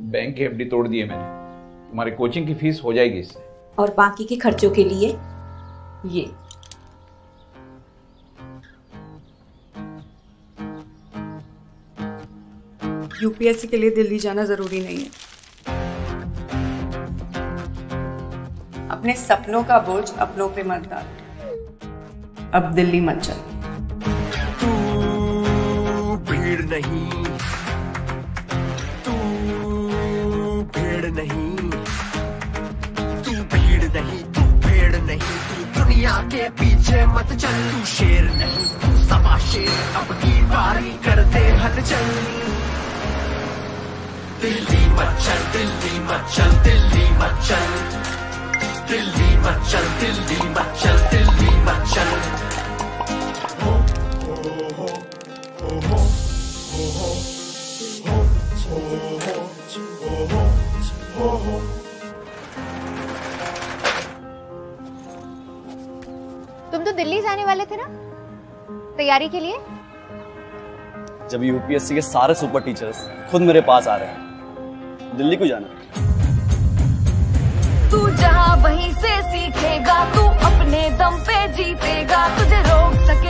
Bank की FD तोड़ दी है मैंने तुम्हारे कोचिंग की फीस हो जाएगी इससे और बाकी के खर्चों के लिए ये यूपीएससी के लिए दिल्ली जाना जरूरी नहीं है अपने सपनों का बोझ अपनों पे मत डाल अब दिल्ली मत चल तू भीड़ नहीं दुनिया के पीछे मत चल तू शेर नहीं तू सवा शेर अब की बारी कर दे चल दिल्ली मचल दिल्ली चल दिल्ली चल दिल्ली चल दिल्ली चल Delhi oh, oh, oh, oh, oh, oh, oh, oh, oh, oh, oh Delhi जाने वाले थे ना तैयारी के लिए जब यूपीएससी के सारे सुपर टीचर्स खुद मेरे पास आ रहे हैं दिल्ली को जाना तू जहाँ वहीं से सीखेगा तू अपने दम पे जीतेगा तुझे रोक सके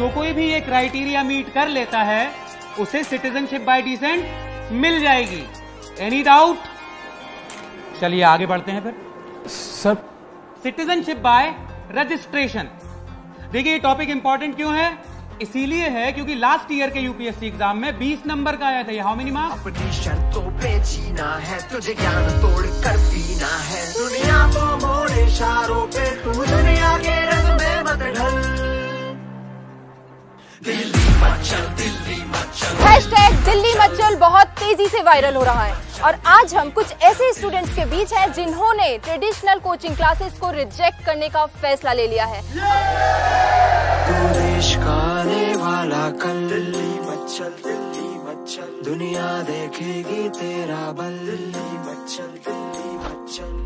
जो कोई भी ये क्राइटेरिया मीट कर लेता है उसे सिटीजनशिप बाय डिसेंट मिल जाएगी एनी डाउट चलिए आगे बढ़ते हैं फिर सर सिटीजनशिप बाय रजिस्ट्रेशन देखिए ये टॉपिक इंपॉर्टेंट क्यों है इसीलिए है क्योंकि लास्ट ईयर के यूपीएससी एग्जाम में 20 नंबर का आया था हाउ मेनी मार्क्स अपनी शर्तों पे जीना है तुझे ज्ञान तोड़ कर पीना है दुनिया को मोड़ इशारों पे तू दुनिया के रंग में मत ढल दिल्ली मचल हैशटैग दिल्ली मचल बहुत तेजी से वायरल हो रहा है और आज हम कुछ ऐसे स्टूडेंट्स के बीच हैं जिन्होंने ट्रेडिशनल कोचिंग क्लासेस को रिजेक्ट करने का फैसला ले लिया है दुनिया देखेगी तेरा बल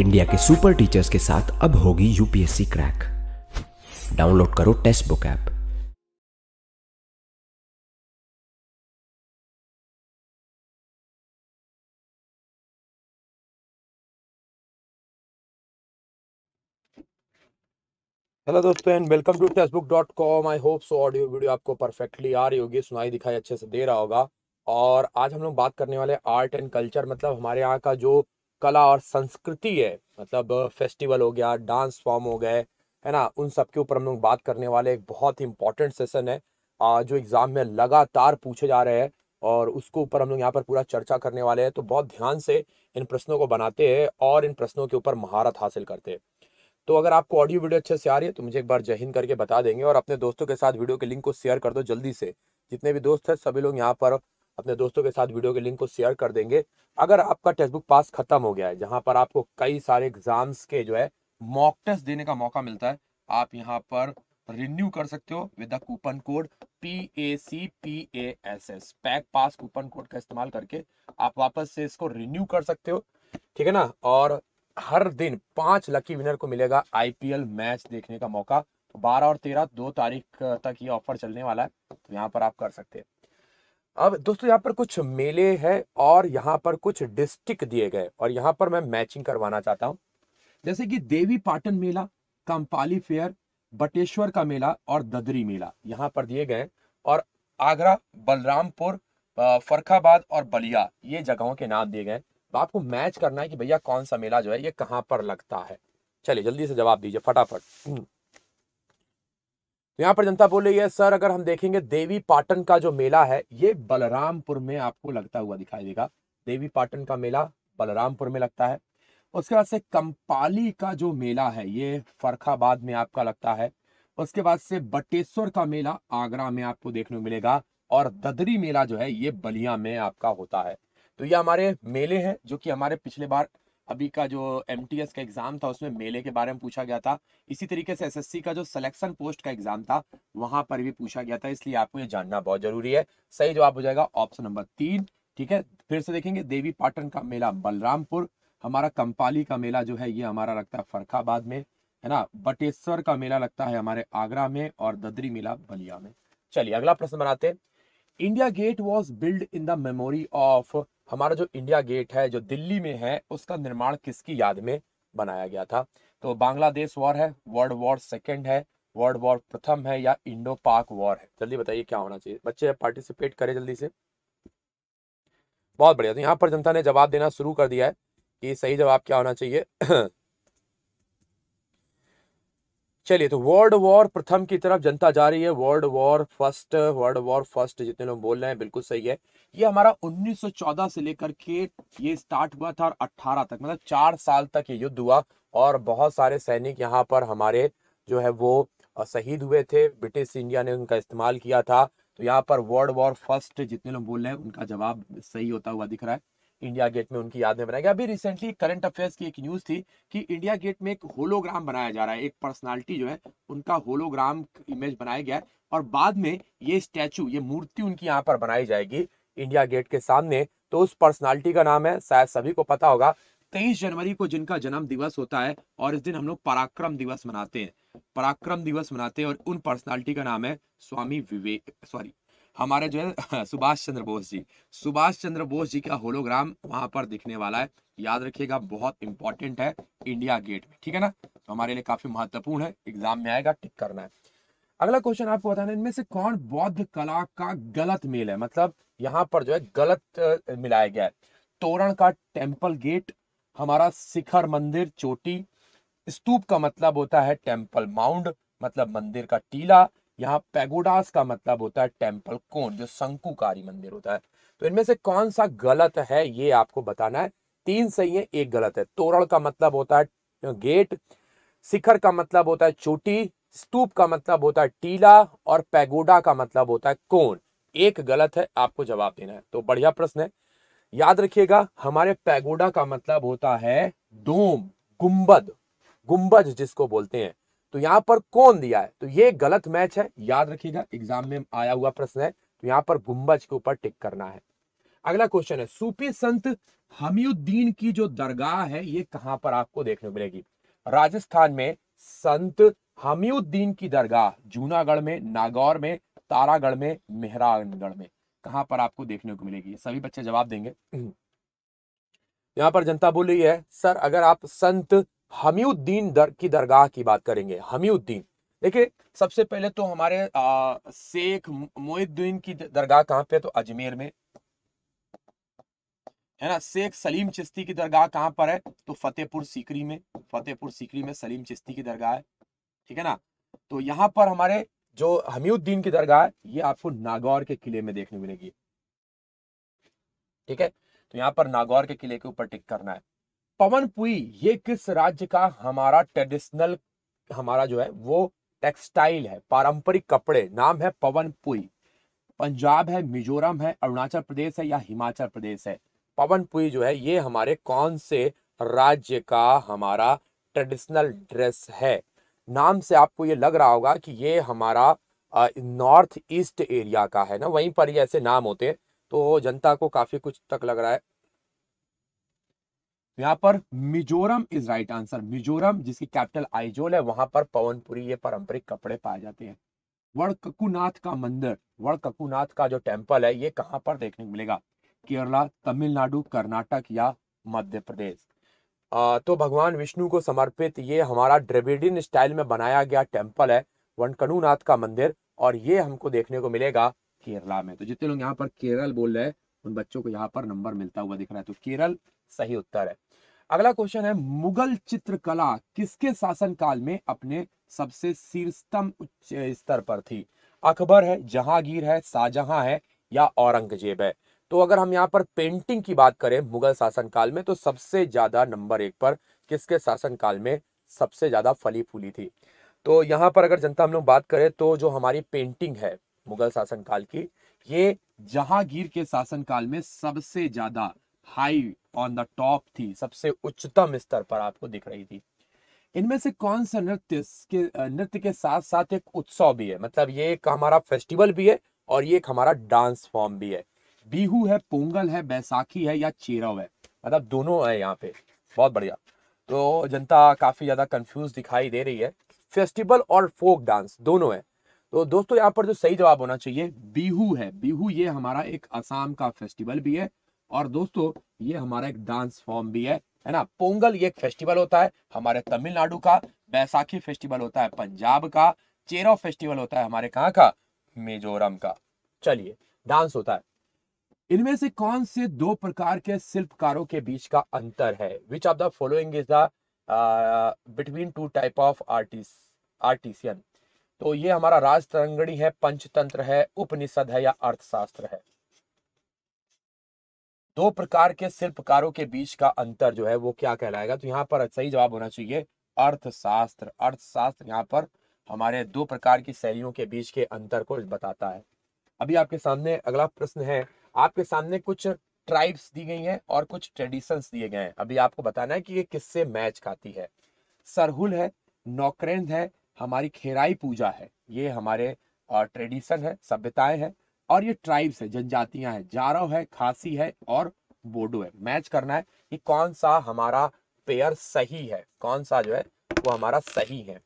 इंडिया के सुपर टीचर्स के साथ अब होगी यूपीएससी क्रैक डाउनलोड करो टेस्ट बुक ऐप हेलो दोस्तों and welcome to Testbook dot com I hope so audio video आपको परफेक्टली आ रही होगी सुनाई दिखाई अच्छे से दे रहा होगा और आज हम लोग बात करने वाले आर्ट एंड कल्चर मतलब हमारे यहाँ का जो कला और संस्कृति है मतलब फेस्टिवल हो गया डांस फॉर्म हो गए है ना उन सब के ऊपर हम लोग बात करने वाले एक बहुत ही इंपॉर्टेंट सेशन है जो एग्ज़ाम में लगातार पूछे जा रहे हैं और उसके ऊपर हम लोग यहाँ पर पूरा चर्चा करने वाले हैं तो बहुत ध्यान से इन प्रश्नों को बनाते हैं और इन प्रश्नों के ऊपर महारत हासिल करते हैं तो अगर आपको ऑडियो वीडियो अच्छे से आ रही है तो मुझे एक बार जय हिंद करके बता देंगे और अपने दोस्तों के साथ वीडियो के लिंक को शेयर कर दो जल्दी से जितने भी दोस्त हैं सभी लोग यहाँ पर अपने दोस्तों के साथ वीडियो के लिंक को शेयर कर देंगे अगर आपका टेक्स्ट बुक पास खत्म हो गया है जहाँ पर आपको कई सारे एग्जाम्स के जो है मॉक टेस्ट देने का मौका मिलता है आप यहाँ पर रिन्यू कर सकते हो with the coupon code P A C P A S S pack pass coupon code का इस्तेमाल करके आप वापस से इसको रिन्यू कर सकते हो ठीक है ना और हर दिन पांच लकी विनर को मिलेगा आईपीएल मैच देखने का मौका तो बारह और तेरह दो तारीख तक ये ऑफर चलने वाला है तो यहाँ पर आप कर सकते हैं अब दोस्तों यहाँ पर कुछ मेले हैं और यहाँ पर कुछ डिस्ट्रिक्ट दिए गए और यहाँ पर मैं मैचिंग करवाना चाहता हूँ जैसे कि देवी पाटन मेला कंपाली फेयर बटेश्वर का मेला और ददरी मेला यहाँ पर दिए गए और आगरा बलरामपुर फरखाबाद और बलिया ये जगहों के नाम दिए गए तो आपको मैच करना है कि भैया कौन सा मेला जो है ये कहाँ पर लगता है चलिए जल्दी से जवाब दीजिए फटाफट हम्म। तो यहाँ पर जनता बोल रही है सर अगर हम देखेंगे देवी पाटन का जो मेला है ये बलरामपुर में आपको लगता हुआ दिखाई देगा देवी पाटन का मेला बलरामपुर में लगता है उसके बाद से कंपाली का जो मेला है ये फरखाबाद में आपका लगता है उसके बाद से बटेश्वर का मेला आगरा में आपको देखने को मिलेगा और ददरी मेला जो है ये बलिया में आपका होता है तो ये हमारे मेले हैं जो कि हमारे पिछले बार अभी का जो एम का एग्जाम था उसमें मेले के बारे में पूछा गया था इसी तरीके से एस का जो सिलेक्शन पोस्ट का एग्जाम था वहां पर भी पूछा गया था इसलिए आपको ये जानना बहुत जरूरी है सही जवाब हो जाएगा ऑप्शन नंबर तीन ठीक है फिर से देखेंगे देवी पाटन का मेला बलरामपुर हमारा कंपाली का मेला जो है ये हमारा लगता है फरखाबाद में है ना बटेश्वर का मेला लगता है हमारे आगरा में और ददरी मेला बलिया में चलिए अगला प्रश्न बनाते हैं India gate was build in the memory of हमारा जो इंडिया गेट है जो दिल्ली में है उसका निर्माण किसकी याद में बनाया गया था तो बांग्लादेश वॉर है वर्ल्ड वॉर सेकेंड है वर्ल्ड वॉर प्रथम है या इंडो पाक वॉर है जल्दी बताइए क्या होना चाहिए बच्चे पार्टिसिपेट करें जल्दी से बहुत बढ़िया तो यहाँ पर जनता ने जवाब देना शुरू कर दिया है कि सही जवाब क्या होना चाहिए चलिए तो वर्ल्ड वॉर प्रथम की तरफ जनता जा रही है world war first world war first जितने लोग बोल रहे हैं बिल्कुल सही है ये हमारा 1914 से लेकर के ये स्टार्ट हुआ था और 18 तक मतलब चार साल तक ये युद्ध हुआ और बहुत सारे सैनिक यहाँ पर हमारे जो है वो शहीद हुए थे ब्रिटिश इंडिया ने उनका इस्तेमाल किया था तो यहाँ पर वर्ल्ड वॉर फर्स्ट जितने लोग बोल रहे हैं उनका जवाब सही होता हुआ दिख रहा है इंडिया गेट में उनकी याद में बनाया गया अभी रिसेंटली करंट अफेयर्स की एक न्यूज थी कि इंडिया गेट में एक होलोग्राम बनाया जा रहा है एक पर्सनालिटी जो है उनका होलोग्राम इमेज बनाया गया है और बाद में ये स्टैचू ये मूर्ति उनकी यहाँ पर बनाई जाएगी इंडिया गेट के सामने तो उस पर्सनालिटी का नाम है शायद सभी को पता होगा तेईस जनवरी को जिनका जन्म दिवस होता है और इस दिन हम लोग पराक्रम दिवस मनाते हैं पराक्रम दिवस मनाते हैं और उन पर्सनालिटी का नाम है स्वामी विवेक सॉरी हमारे जो है सुभाष चंद्र बोस जी सुभाष चंद्र बोस जी का होलोग्राम वहां पर दिखने वाला है याद रखिएगा बहुत इंपॉर्टेंट है इंडिया गेट में ठीक है ना तो हमारे लिए काफी महत्वपूर्ण है एग्जाम में आएगा टिक करना है अगला क्वेश्चन आपको बताना है इनमें से कौन बौद्ध कला का गलत मेल है मतलब यहाँ पर जो है गलत मिलाया गया है तोरण का टेम्पल गेट हमारा शिखर मंदिर चोटी स्तूप का मतलब होता है टेम्पल माउंड मतलब मंदिर का टीला यहाँ पेगोडास का मतलब होता है टेम्पल कोन जो शंकुकारी मंदिर होता है तो इनमें से कौन सा गलत है ये आपको बताना है तीन सही है एक गलत है तोरण का मतलब होता है गेट शिखर का मतलब होता है चोटी स्तूप का मतलब होता है टीला और पैगोडा का मतलब होता है कोण एक गलत है आपको जवाब देना है तो बढ़िया प्रश्न है याद रखिएगा हमारे पैगोडा का मतलब होता है डोम गुंबद गुंबद जिसको बोलते हैं तो यहाँ पर कौन दिया है तो ये गलत मैच है याद रखिएगा एग्जाम में आया हुआ प्रश्न है तो यहाँ पर गुंबज के ऊपर टिक करना है अगला क्वेश्चन है सूफी संत हमीउद्दीन की जो दरगाह है ये कहां पर आपको देखने को मिलेगी राजस्थान में संत हमीउद्दीन की दरगाह जूनागढ़ में नागौर में तारागढ़ में मेहरानगढ़ में कहां पर आपको देखने को मिलेगी सभी बच्चे जवाब देंगे हम्म। यहां पर जनता बोल रही है सर अगर आप संत हमीउद्दीन दर की दरगाह की बात करेंगे हमीउद्दीन देखिए सबसे पहले तो हमारे आ, शेख मोहिद्दीन की दरगाह कहां पे तो अजमेर में है ना शेख सलीम चिश्ती की दरगाह कहाँ पर है तो फतेहपुर सीकरी में फतेहपुर सीकरी में सलीम चिश्ती की दरगाह है ठीक है ना तो यहाँ पर हमारे जो हमीउद्दीन की दरगाह है ये आपको नागौर के किले में देखने मिलेगी ठीक है तो यहाँ पर नागौर के किले के ऊपर टिक करना है पवनपुई ये किस राज्य का हमारा ट्रेडिशनल हमारा जो है वो टेक्सटाइल है पारंपरिक कपड़े नाम है पवनपुई पंजाब है मिजोरम है अरुणाचल प्रदेश है या हिमाचल प्रदेश है पवनपुई जो है ये हमारे कौन से राज्य का हमारा ट्रेडिशनल ड्रेस है नाम से आपको ये लग रहा होगा कि ये हमारा नॉर्थ ईस्ट एरिया का है ना वहीं पर ही ऐसे नाम होते हैं तो जनता को काफी कुछ तक लग रहा है तो यहाँ पर Mizoram is right answer Mizoram जिसकी कैपिटल आइजोल है वहां पर पवनपुरी ये पारंपरिक कपड़े पाए जाते हैं वड़ककुनाथ का मंदिर वड़ककुनाथ का जो टेम्पल है ये कहाँ पर देखने को मिलेगा केरला तमिलनाडु कर्नाटक या मध्य प्रदेश तो भगवान विष्णु को समर्पित ये हमारा द्रविडियन स्टाइल में बनाया गया टेम्पल है वनकड़ूनाथ का मंदिर और ये हमको देखने को मिलेगा केरला में तो जितने लोग यहाँ पर केरल बोल रहे हैं उन बच्चों को यहाँ पर नंबर मिलता हुआ दिख रहा है तो केरल सही उत्तर है अगला क्वेश्चन है मुगल चित्रकला किसके शासनकाल में अपने सबसे शीर्षतम उच्च स्तर पर थी अकबर है जहांगीर है शाहजहां है या औरंगजेब है तो अगर हम यहाँ पर पेंटिंग की बात करें मुगल शासनकाल में तो सबसे ज्यादा नंबर एक पर किसके शासनकाल में सबसे ज्यादा फली फूली थी तो यहाँ पर अगर जनता हम लोग बात करें तो जो हमारी पेंटिंग है मुगल शासनकाल की ये जहांगीर के शासनकाल में सबसे ज्यादा हाई ऑन द टॉप थी सबसे उच्चतम स्तर पर आपको दिख रही थी इनमें से कौन सा नृत्य के नृत्य के साथ साथ एक उत्सव भी है मतलब ये एक हमारा फेस्टिवल भी है और ये एक हमारा डांस फॉर्म भी है बीहू है पोंगल है बैसाखी है या चेरव है मतलब दोनों है यहाँ पे बहुत बढ़िया तो जनता काफ़ी ज़्यादा कंफ्यूज दिखाई दे रही है फेस्टिवल और फोक डांस दोनों है तो दोस्तों यहाँ पर जो सही जवाब होना चाहिए बीहू है बीहू ये हमारा एक आसाम का फेस्टिवल भी है और दोस्तों ये हमारा एक डांस फॉर्म भी है है ना पोंगल ये एक फेस्टिवल होता है हमारे तमिलनाडु का बैसाखी फेस्टिवल होता है पंजाब का चेरो फेस्टिवल होता है हमारे कहाँ का मिजोरम का चलिए डांस होता है इनमें से कौन से दो प्रकार के शिल्पकारों के बीच का अंतर है which of the following is the between two type of artist artisan तो ये हमारा राजतरंगणी है पंचतंत्र है उपनिषद है या अर्थशास्त्र है दो प्रकार के शिल्पकारों के बीच का अंतर जो है वो क्या कहलाएगा तो यहाँ पर सही जवाब होना चाहिए अर्थशास्त्र अर्थशास्त्र यहाँ पर हमारे दो प्रकार की शैलियों के बीच के अंतर को बताता है अभी आपके सामने अगला प्रश्न है आपके सामने कुछ ट्राइब्स दी गई हैं और कुछ ट्रेडिशंस दिए गए हैं अभी आपको बताना है कि ये किससे मैच खाती है सरहुल है नौकरेंद है हमारी खेराई पूजा है ये हमारे ट्रेडिशन है सभ्यताएं हैं और ये ट्राइब्स है जनजातियां हैं जारव है खासी है और बोडो है मैच करना है कि कौन सा हमारा पेयर सही है कौन सा जो है वो हमारा सही है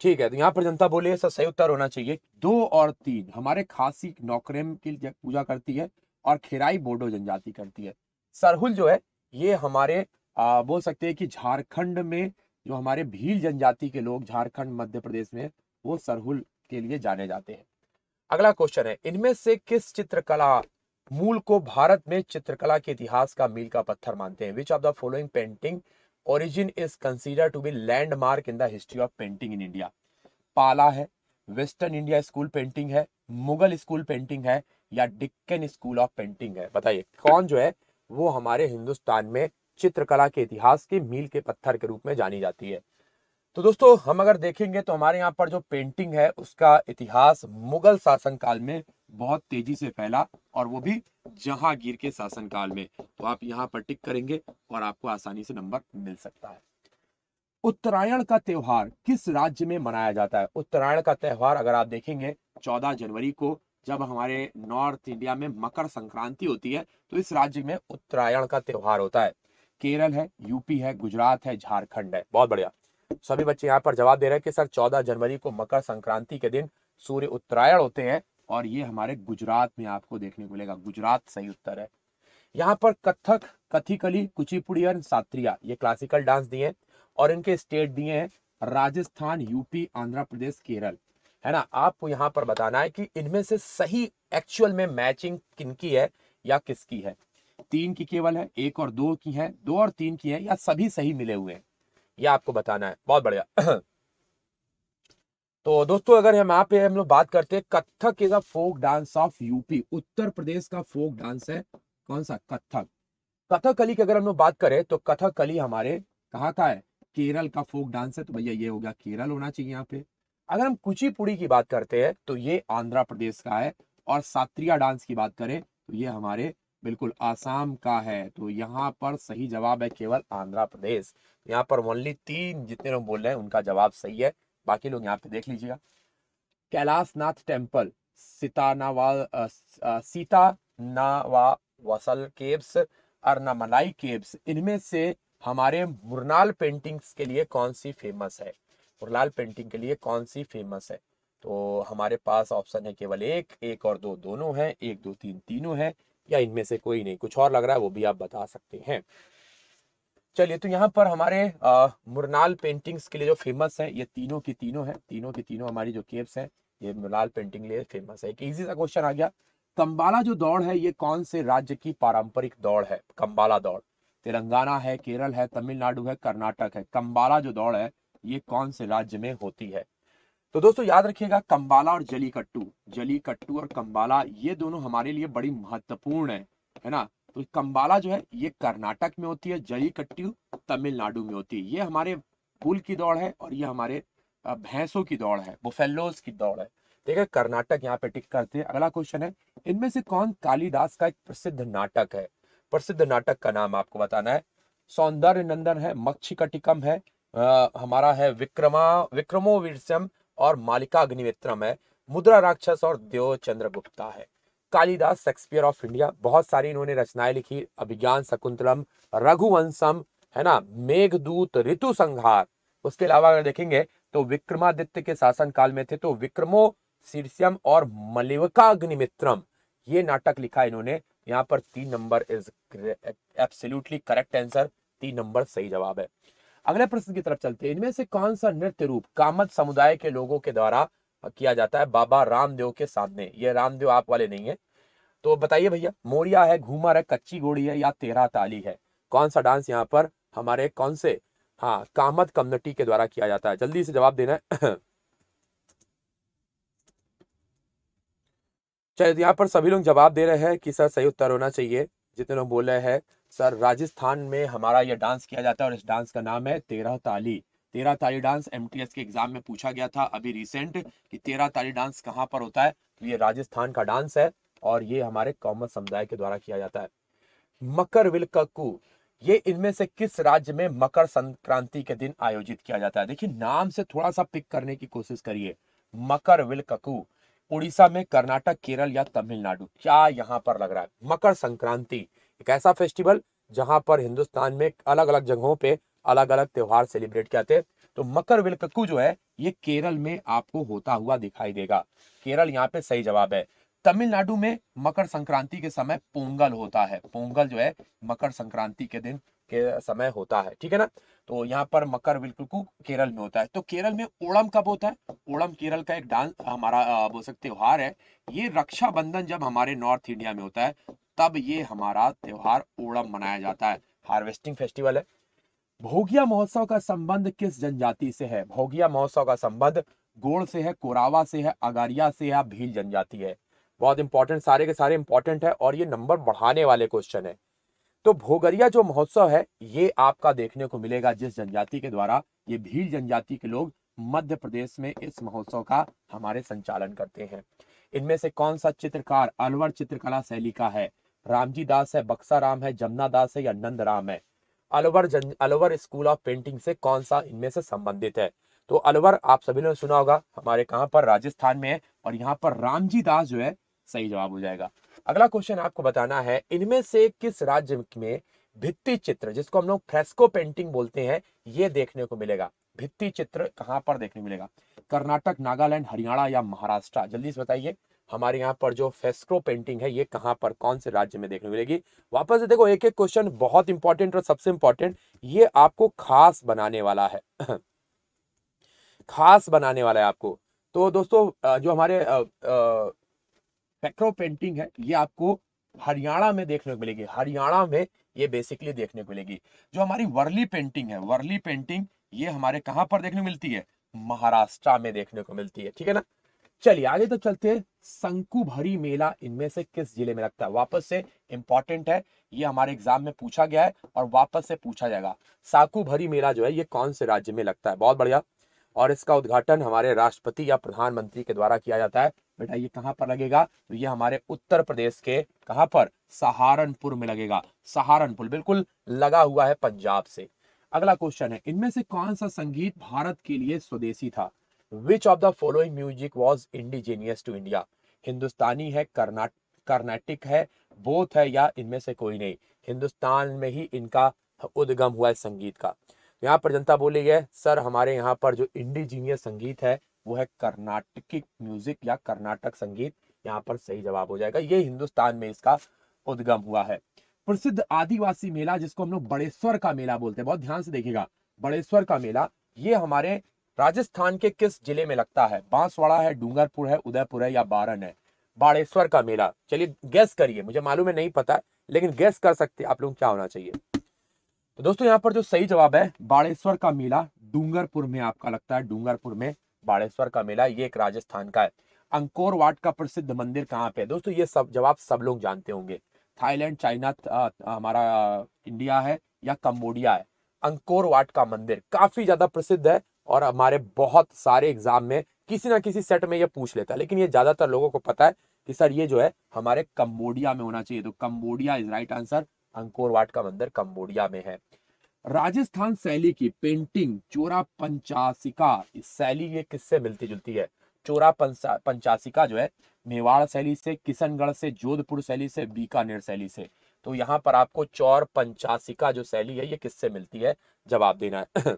ठीक है तो यहाँ पर जनता बोले ऐसा सही उत्तर होना चाहिए दो और तीन हमारे खासी नौकरे की पूजा करती है और खेराई बोडो जनजाति करती है सरहुल जो है ये हमारे आ, बोल सकते हैं कि झारखंड में जो हमारे भील जनजाति के लोग झारखंड मध्य प्रदेश में वो सरहुल के लिए जाने जाते हैं अगला क्वेश्चन है इनमें से किस चित्रकला मूल को भारत में चित्रकला के इतिहास का मील का पत्थर मानते हैं which of the following painting origin is consider to be landmark in the history of painting in India Pala है वेस्टर्न इंडिया स्कूल पेंटिंग है मुगल स्कूल पेंटिंग है या डिक्कन स्कूल ऑफ पेंटिंग है बताइए कौन जो है वो हमारे हिंदुस्तान में चित्रकला के इतिहास के मील के पत्थर के रूप में जानी जाती है तो दोस्तों हम अगर देखेंगे तो हमारे यहाँ पर जो पेंटिंग है उसका इतिहास मुगल शासन काल में बहुत तेजी से फैला और वो भी जहांगीर के शासनकाल में तो आप यहाँ पर टिक करेंगे और आपको आसानी से नंबर मिल सकता है उत्तरायण का त्यौहार किस राज्य में मनाया जाता है उत्तरायण का त्यौहार अगर आप देखेंगे 14 जनवरी को जब हमारे नॉर्थ इंडिया में मकर संक्रांति होती है तो इस राज्य में उत्तरायण का त्यौहार होता है केरल है यूपी है गुजरात है झारखंड है बहुत बढ़िया सभी बच्चे यहाँ पर जवाब दे रहे हैं कि सर 14 जनवरी को मकर संक्रांति के दिन सूर्य उत्तरायण होते हैं और ये हमारे गुजरात में आपको देखने को मिलेगा गुजरात सही उत्तर है यहाँ पर कथक कथिकली कुचिपुड़ी और सात्रिया ये क्लासिकल डांस दिए और इनके स्टेट दिए हैं राजस्थान यूपी आंध्र प्रदेश केरल है ना आपको यहाँ पर बताना है कि इनमें से सही एक्चुअल में मैचिंग किनकी है या किसकी है तीन की केवल है एक और दो की है दो और तीन की है या सभी सही मिले हुए हैं यह आपको बताना है बहुत बढ़िया तो दोस्तों अगर हम यहाँ पे हम लोग बात करते हैं Kathak is a folk dance of UP Uttar Pradesh का फोक डांस है कौन सा कथक कथकली की अगर हम लोग बात करें तो कथकली हमारे कहाँ का है केरल का फोक डांस है तो भैया ये हो गया केरल होना चाहिए यहाँ पे अगर हम कुचिपुड़ी की बात करते हैं तो ये आंध्र प्रदेश का है और सात्रिया डांस की बात करें तो ये हमारे बिल्कुल आसाम का है तो यहाँ पर सही जवाब है केवल आंध्र प्रदेश यहाँ पर ओनली तीन जितने लोग बोल रहे हैं उनका जवाब सही है बाकी लोग यहाँ पे देख लीजिएगा Kailash Nath temple Sittanavasal caves Armamalai caves इनमें से हमारे मुरनाल पेंटिंग्स के लिए कौन सी फेमस है मुरनाल पेंटिंग के लिए कौन सी फेमस है तो हमारे पास ऑप्शन है केवल एक एक और दो दोनों है एक दो तीन तीनों है या इनमें से कोई नहीं कुछ और लग रहा है वो भी आप बता सकते हैं चलिए तो यहाँ पर हमारे आ, मुरनाल पेंटिंग्स के लिए जो फेमस है ये तीनों की तीनों है तीनों की तीनों हमारी जो केव्स हैं ये मुरनाल पेंटिंग लिए फेमस है एक इजी सा क्वेश्चन आ गया कंबाला जो दौड़ है ये कौन से राज्य की पारंपरिक दौड़ है कंबाला दौड़ तेलंगाना है केरल है तमिलनाडु है कर्नाटक है कंबाला जो दौड़ है ये कौन से राज्य में होती है तो दोस्तों याद रखिएगा कंबाला और जली कट्टू जली कट्टू और कंबाला ये दोनों हमारे लिए बड़ी महत्वपूर्ण है है ना तो कंबाला जो है ये कर्नाटक में होती है कट्टू तमिलनाडु में होती है ये हमारे पुल की दौड़ है और ये हमारे भैंसों की दौड़ है बुफेलोज की दौड़ है ठीक है कर्नाटक यहाँ पे टिक करते हैं अगला क्वेश्चन है इनमें से कौन कालिदास का एक प्रसिद्ध नाटक है प्रसिद्ध नाटक का नाम आपको बताना है सौंदर्य नंदन है मक्षी कटिकम है आ, हमारा है विक्रमा विक्रमो और मालिका अग्निविक्रम है मुद्रा राक्षस और देव चंद्र गुप्ता है कालिदास शेक्सपियर ऑफ इंडिया बहुत सारी इन्होंने रचनाएं लिखी अभिज्ञान शकुंतलम रघुवंशम है ना मेघदूत ऋतु संहार उसके अलावा अगर देखेंगे तो विक्रमादित्य के शासन काल में थे तो विक्रमो शीर्षम और मलिवका अग्निमित्रम ये नाटक लिखा इन्होंने यहाँ पर तीन number is absolutely correct answer तीन नंबर सही जवाब है अगले प्रश्न की तरफ चलते हैं इनमें से कौन सा नृत्य रूप कामत समुदाय के लोगों के द्वारा किया जाता है बाबा रामदेव के सामने ये रामदेव आप वाले नहीं है तो बताइए भैया मोरिया है घूमर है कच्ची घोड़ी है या तेरा ताली है कौन सा डांस यहाँ पर हमारे कौन से हाँ कामत कम्युनिटी के द्वारा किया जाता है जल्दी से जवाब देना है चलिए यहाँ पर सभी लोग जवाब दे रहे हैं कि सर सही उत्तर होना चाहिए जितने लोग बोल रहे हैं सर राजस्थान में हमारा यह डांस किया जाता है और इस डांस का नाम है तेरह ताली तेरह ताली डांस एम के एग्जाम में पूछा गया था अभी रिसेंट कि तेरह ताली डांस कहाँ पर होता है तो ये राजस्थान का डांस है और ये हमारे कॉमन समुदाय के द्वारा किया जाता है मकर विलकक्कू ये इनमें से किस राज्य में मकर संक्रांति के दिन आयोजित किया जाता है देखिए नाम से थोड़ा सा पिक करने की कोशिश करिए मकर विलककू उड़ीसा में कर्नाटक केरल या तमिलनाडु क्या यहाँ पर लग रहा है मकर संक्रांति एक ऐसा फेस्टिवल जहां पर हिंदुस्तान में अलग अलग जगहों पे अलग अलग त्यौहार सेलिब्रेट किया थे तो मकर विलकू जो है ये केरल में आपको होता हुआ दिखाई देगा केरल यहाँ पे सही जवाब है तमिलनाडु में मकर संक्रांति के समय पोंगल होता है पोंगल जो है मकर संक्रांति के दिन के समय होता है ठीक है ना तो यहाँ पर मकर विलकू केरल में होता है तो केरल में ओणम कब होता है ओणम केरल का एक डांस हमारा बोल सकते त्योहार है ये रक्षाबंधन जब हमारे नॉर्थ इंडिया में होता है तब ये हमारा त्योहार ओणम मनाया जाता है हार्वेस्टिंग फेस्टिवल है भोगिया महोत्सव का संबंध किस जनजाति से है भोगिया महोत्सव का संबंध गोड़ से है कोरावा से है अगारिया से या भील जनजाति है बहुत इंपॉर्टेंट सारे के सारे इंपॉर्टेंट है और ये नंबर बढ़ाने वाले क्वेश्चन है तो भोगरिया जो महोत्सव है ये आपका देखने को मिलेगा जिस जनजाति के द्वारा ये भील जनजाति के लोग मध्य प्रदेश में इस महोत्सव का हमारे संचालन करते हैं इनमें से कौन सा चित्रकार अलवर चित्रकला शैली का है रामजी दास है बक्सा राम है जमुना दास है या नंद राम है अलवर जन अलवर स्कूल ऑफ पेंटिंग से कौन सा इनमें से संबंधित है तो अलवर आप सभी ने सुना होगा हमारे कहाँ पर राजस्थान में है और यहाँ पर रामजी दास जो है सही जवाब हो जाएगा अगला क्वेश्चन आपको बताना है इनमें से किस राज्य में भित्ति चित्र जिसको हम लोग फ्रेस्को पेंटिंग बोलते हैं ये देखने को मिलेगा भित्ति चित्र कहाँ पर देखने मिलेगा कर्नाटक नागालैंड हरियाणा या महाराष्ट्र जल्दी से बताइए हमारे यहाँ पर जो फेस्क्रो पेंटिंग है ये कहाँ पर कौन से राज्य में देखने को मिलेगी वापस से देखो एक एक क्वेश्चन बहुत इंपॉर्टेंट और सबसे इंपॉर्टेंट ये आपको खास बनाने वाला है खास बनाने वाला है आपको तो दोस्तों जो हमारे फेक्रो पेंटिंग है ये आपको हरियाणा में देखने को मिलेगी हरियाणा में ये बेसिकली देखने को मिलेगी जो हमारी वर्ली पेंटिंग है वर्ली पेंटिंग ये हमारे कहाँ पर देखने को मिलती है महाराष्ट्र में देखने को मिलती है ठीक है ना चलिए आगे तो चलते हैं भरी मेला इनमें से किस जिले में लगता है वापस से इंपॉर्टेंट है ये हमारे एग्जाम में पूछा गया है और वापस से पूछा जाएगा भरी मेला जो है ये कौन से राज्य में लगता है बहुत बढ़िया और इसका उद्घाटन हमारे राष्ट्रपति या प्रधानमंत्री के द्वारा किया जाता है बेटा ये कहाँ पर लगेगा तो ये हमारे उत्तर प्रदेश के कहाँ पर सहारनपुर में लगेगा सहारनपुर बिल्कुल लगा हुआ है पंजाब से अगला क्वेश्चन है इनमें से कौन सा संगीत भारत के लिए स्वदेशी था which of the following music was indigenous to India Hindustani है कर्नाटिक है बोथ है या इनमें से कोई नहीं हिंदुस्तान में ही इनका उद्गम हुआ है संगीत का यहाँ पर जनता बोली है सर हमारे यहाँ पर जो इंडिजीनियस संगीत है वो है कर्नाटकिक म्यूजिक या कर्नाटक संगीत यहाँ पर सही जवाब हो जाएगा ये हिंदुस्तान में इसका उद्गम हुआ है प्रसिद्ध आदिवासी मेला जिसको हम लोग बड़ेश्वर का मेला बोलते हैं बहुत ध्यान से देखिएगा बड़ेश्वर का मेला ये हमारे राजस्थान के किस जिले में लगता है बांसवाड़ा है डूंगरपुर है उदयपुर है या बारन है बाड़ेश्वर का मेला चलिए गैस करिए मुझे मालूम है नहीं पता लेकिन गैस कर सकते आप लोग क्या होना चाहिए तो दोस्तों यहाँ पर जो सही जवाब है बाड़ेश्वर का मेला डूंगरपुर में आपका लगता है डूंगरपुर में बाड़ेश्वर का मेला ये एक राजस्थान का है अंकोर वाट का प्रसिद्ध मंदिर कहाँ पे है दोस्तों ये सब जवाब सब लोग जानते होंगे थाईलैंड चाइना हमारा इंडिया है या कम्बोडिया है अंकोर वाट का मंदिर काफी ज्यादा प्रसिद्ध है और हमारे बहुत सारे एग्जाम में किसी ना किसी सेट में ये पूछ लेता है लेकिन ये ज्यादातर लोगों को पता है कि सर ये जो है हमारे कंबोडिया में होना चाहिए तो Cambodia is right answer Angkor Wat का मंदिर कंबोडिया में है राजस्थान शैली की पेंटिंग चोरा पंचासिका इस शैली ये किससे मिलती जुलती है चोरा पंचासिका जो है मेवाड़ शैली से किशनगढ़ से जोधपुर शैली से बीकानेर शैली से तो यहाँ पर आपको चौर पंचासिका जो शैली है ये किससे मिलती है जवाब देना है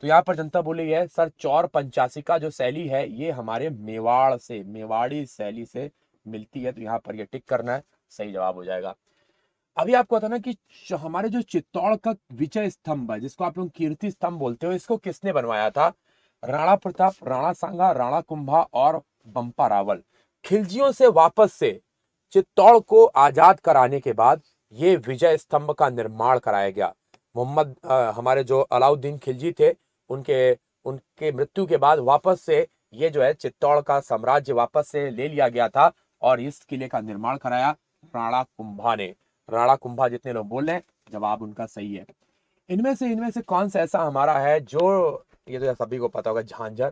तो यहाँ पर जनता बोली है सर चौर पंचासी का जो शैली है ये हमारे मेवाड़ से मेवाड़ी शैली से मिलती है तो यहाँ पर ये टिक करना है सही जवाब हो जाएगा अभी आपको पता ना कि हमारे जो चित्तौड़ का विजय स्तंभ है जिसको आप लोग कीर्ति स्तंभ बोलते हो इसको किसने बनवाया था राणा प्रताप राणा सांगा राणा कुंभा और बंपा रावल खिलजियों से वापस से चित्तौड़ को आजाद कराने के बाद ये विजय स्तंभ का निर्माण कराया गया मोहम्मद हमारे जो अलाउद्दीन खिलजी थे उनके उनके मृत्यु के बाद वापस से ये जो है चित्तौड़ का साम्राज्य वापस से ले लिया गया था और इस किले का निर्माण कराया राणा कुंभा ने राणा कुंभा जितने लोग बोल रहे हैं जवाब उनका सही है इनमें से इनमें से कौन सा ऐसा हमारा है जो ये तो सभी को पता होगा झांझर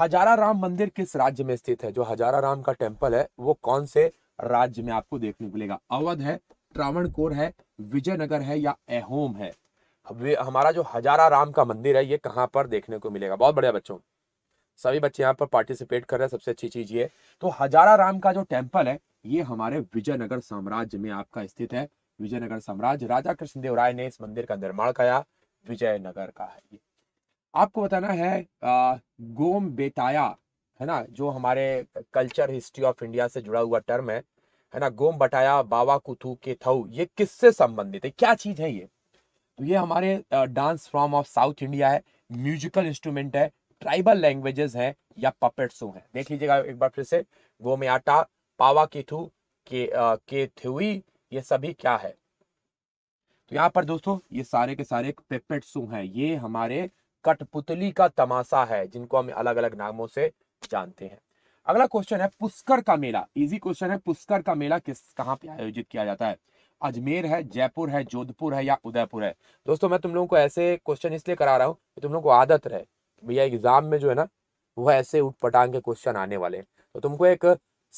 हजारा राम मंदिर किस राज्य में स्थित है जो हजारा राम का टेम्पल है वो कौन से राज्य में आपको देखने को मिलेगा अवध है त्रावणकोर है विजयनगर है या एहोम है हमारा जो हजारा राम का मंदिर है ये कहाँ पर देखने को मिलेगा बहुत बढ़िया बच्चों सभी बच्चे यहाँ पर पार्टिसिपेट कर रहे हैं सबसे अच्छी चीज ये तो हजारा राम का जो टेम्पल है ये हमारे विजयनगर साम्राज्य में आपका स्थित है विजयनगर साम्राज्य राजा कृष्णदेव राय ने इस मंदिर का निर्माण किया विजयनगर का है ये आपको बताना है गोम बेताया है ना जो हमारे कल्चर हिस्ट्री ऑफ इंडिया से जुड़ा हुआ टर्म है है ना गोम बटाया बाबा कुथू के थऊ ये किससे संबंधित है क्या चीज है ये तो ये हमारे dance form of south India है म्यूजिकल इंस्ट्रूमेंट है ट्राइबल लैंग्वेजेस है या पपेट्सू है देख लीजिएगा एक बार फिर से गोमयाटा पावा के आ, के थ्यूई ये सभी क्या है तो यहाँ पर दोस्तों ये सारे के सारे पेपेट्सू हैं ये हमारे कठपुतली का तमाशा है जिनको हम अलग अलग नामों से जानते हैं अगला क्वेश्चन है पुष्कर का मेला इजी क्वेश्चन है पुष्कर का मेला किस कहाँ पे आयोजित किया जाता है अजमेर है जयपुर है जोधपुर है या उदयपुर है दोस्तों मैं तुम लोगों को ऐसे क्वेश्चन इसलिए करा रहा हूँ कि तुम लोगों को आदत रहे भैया एग्जाम में जो है ना वह ऐसे उठ पटांग के क्वेश्चन आने वाले हैं तो तुमको एक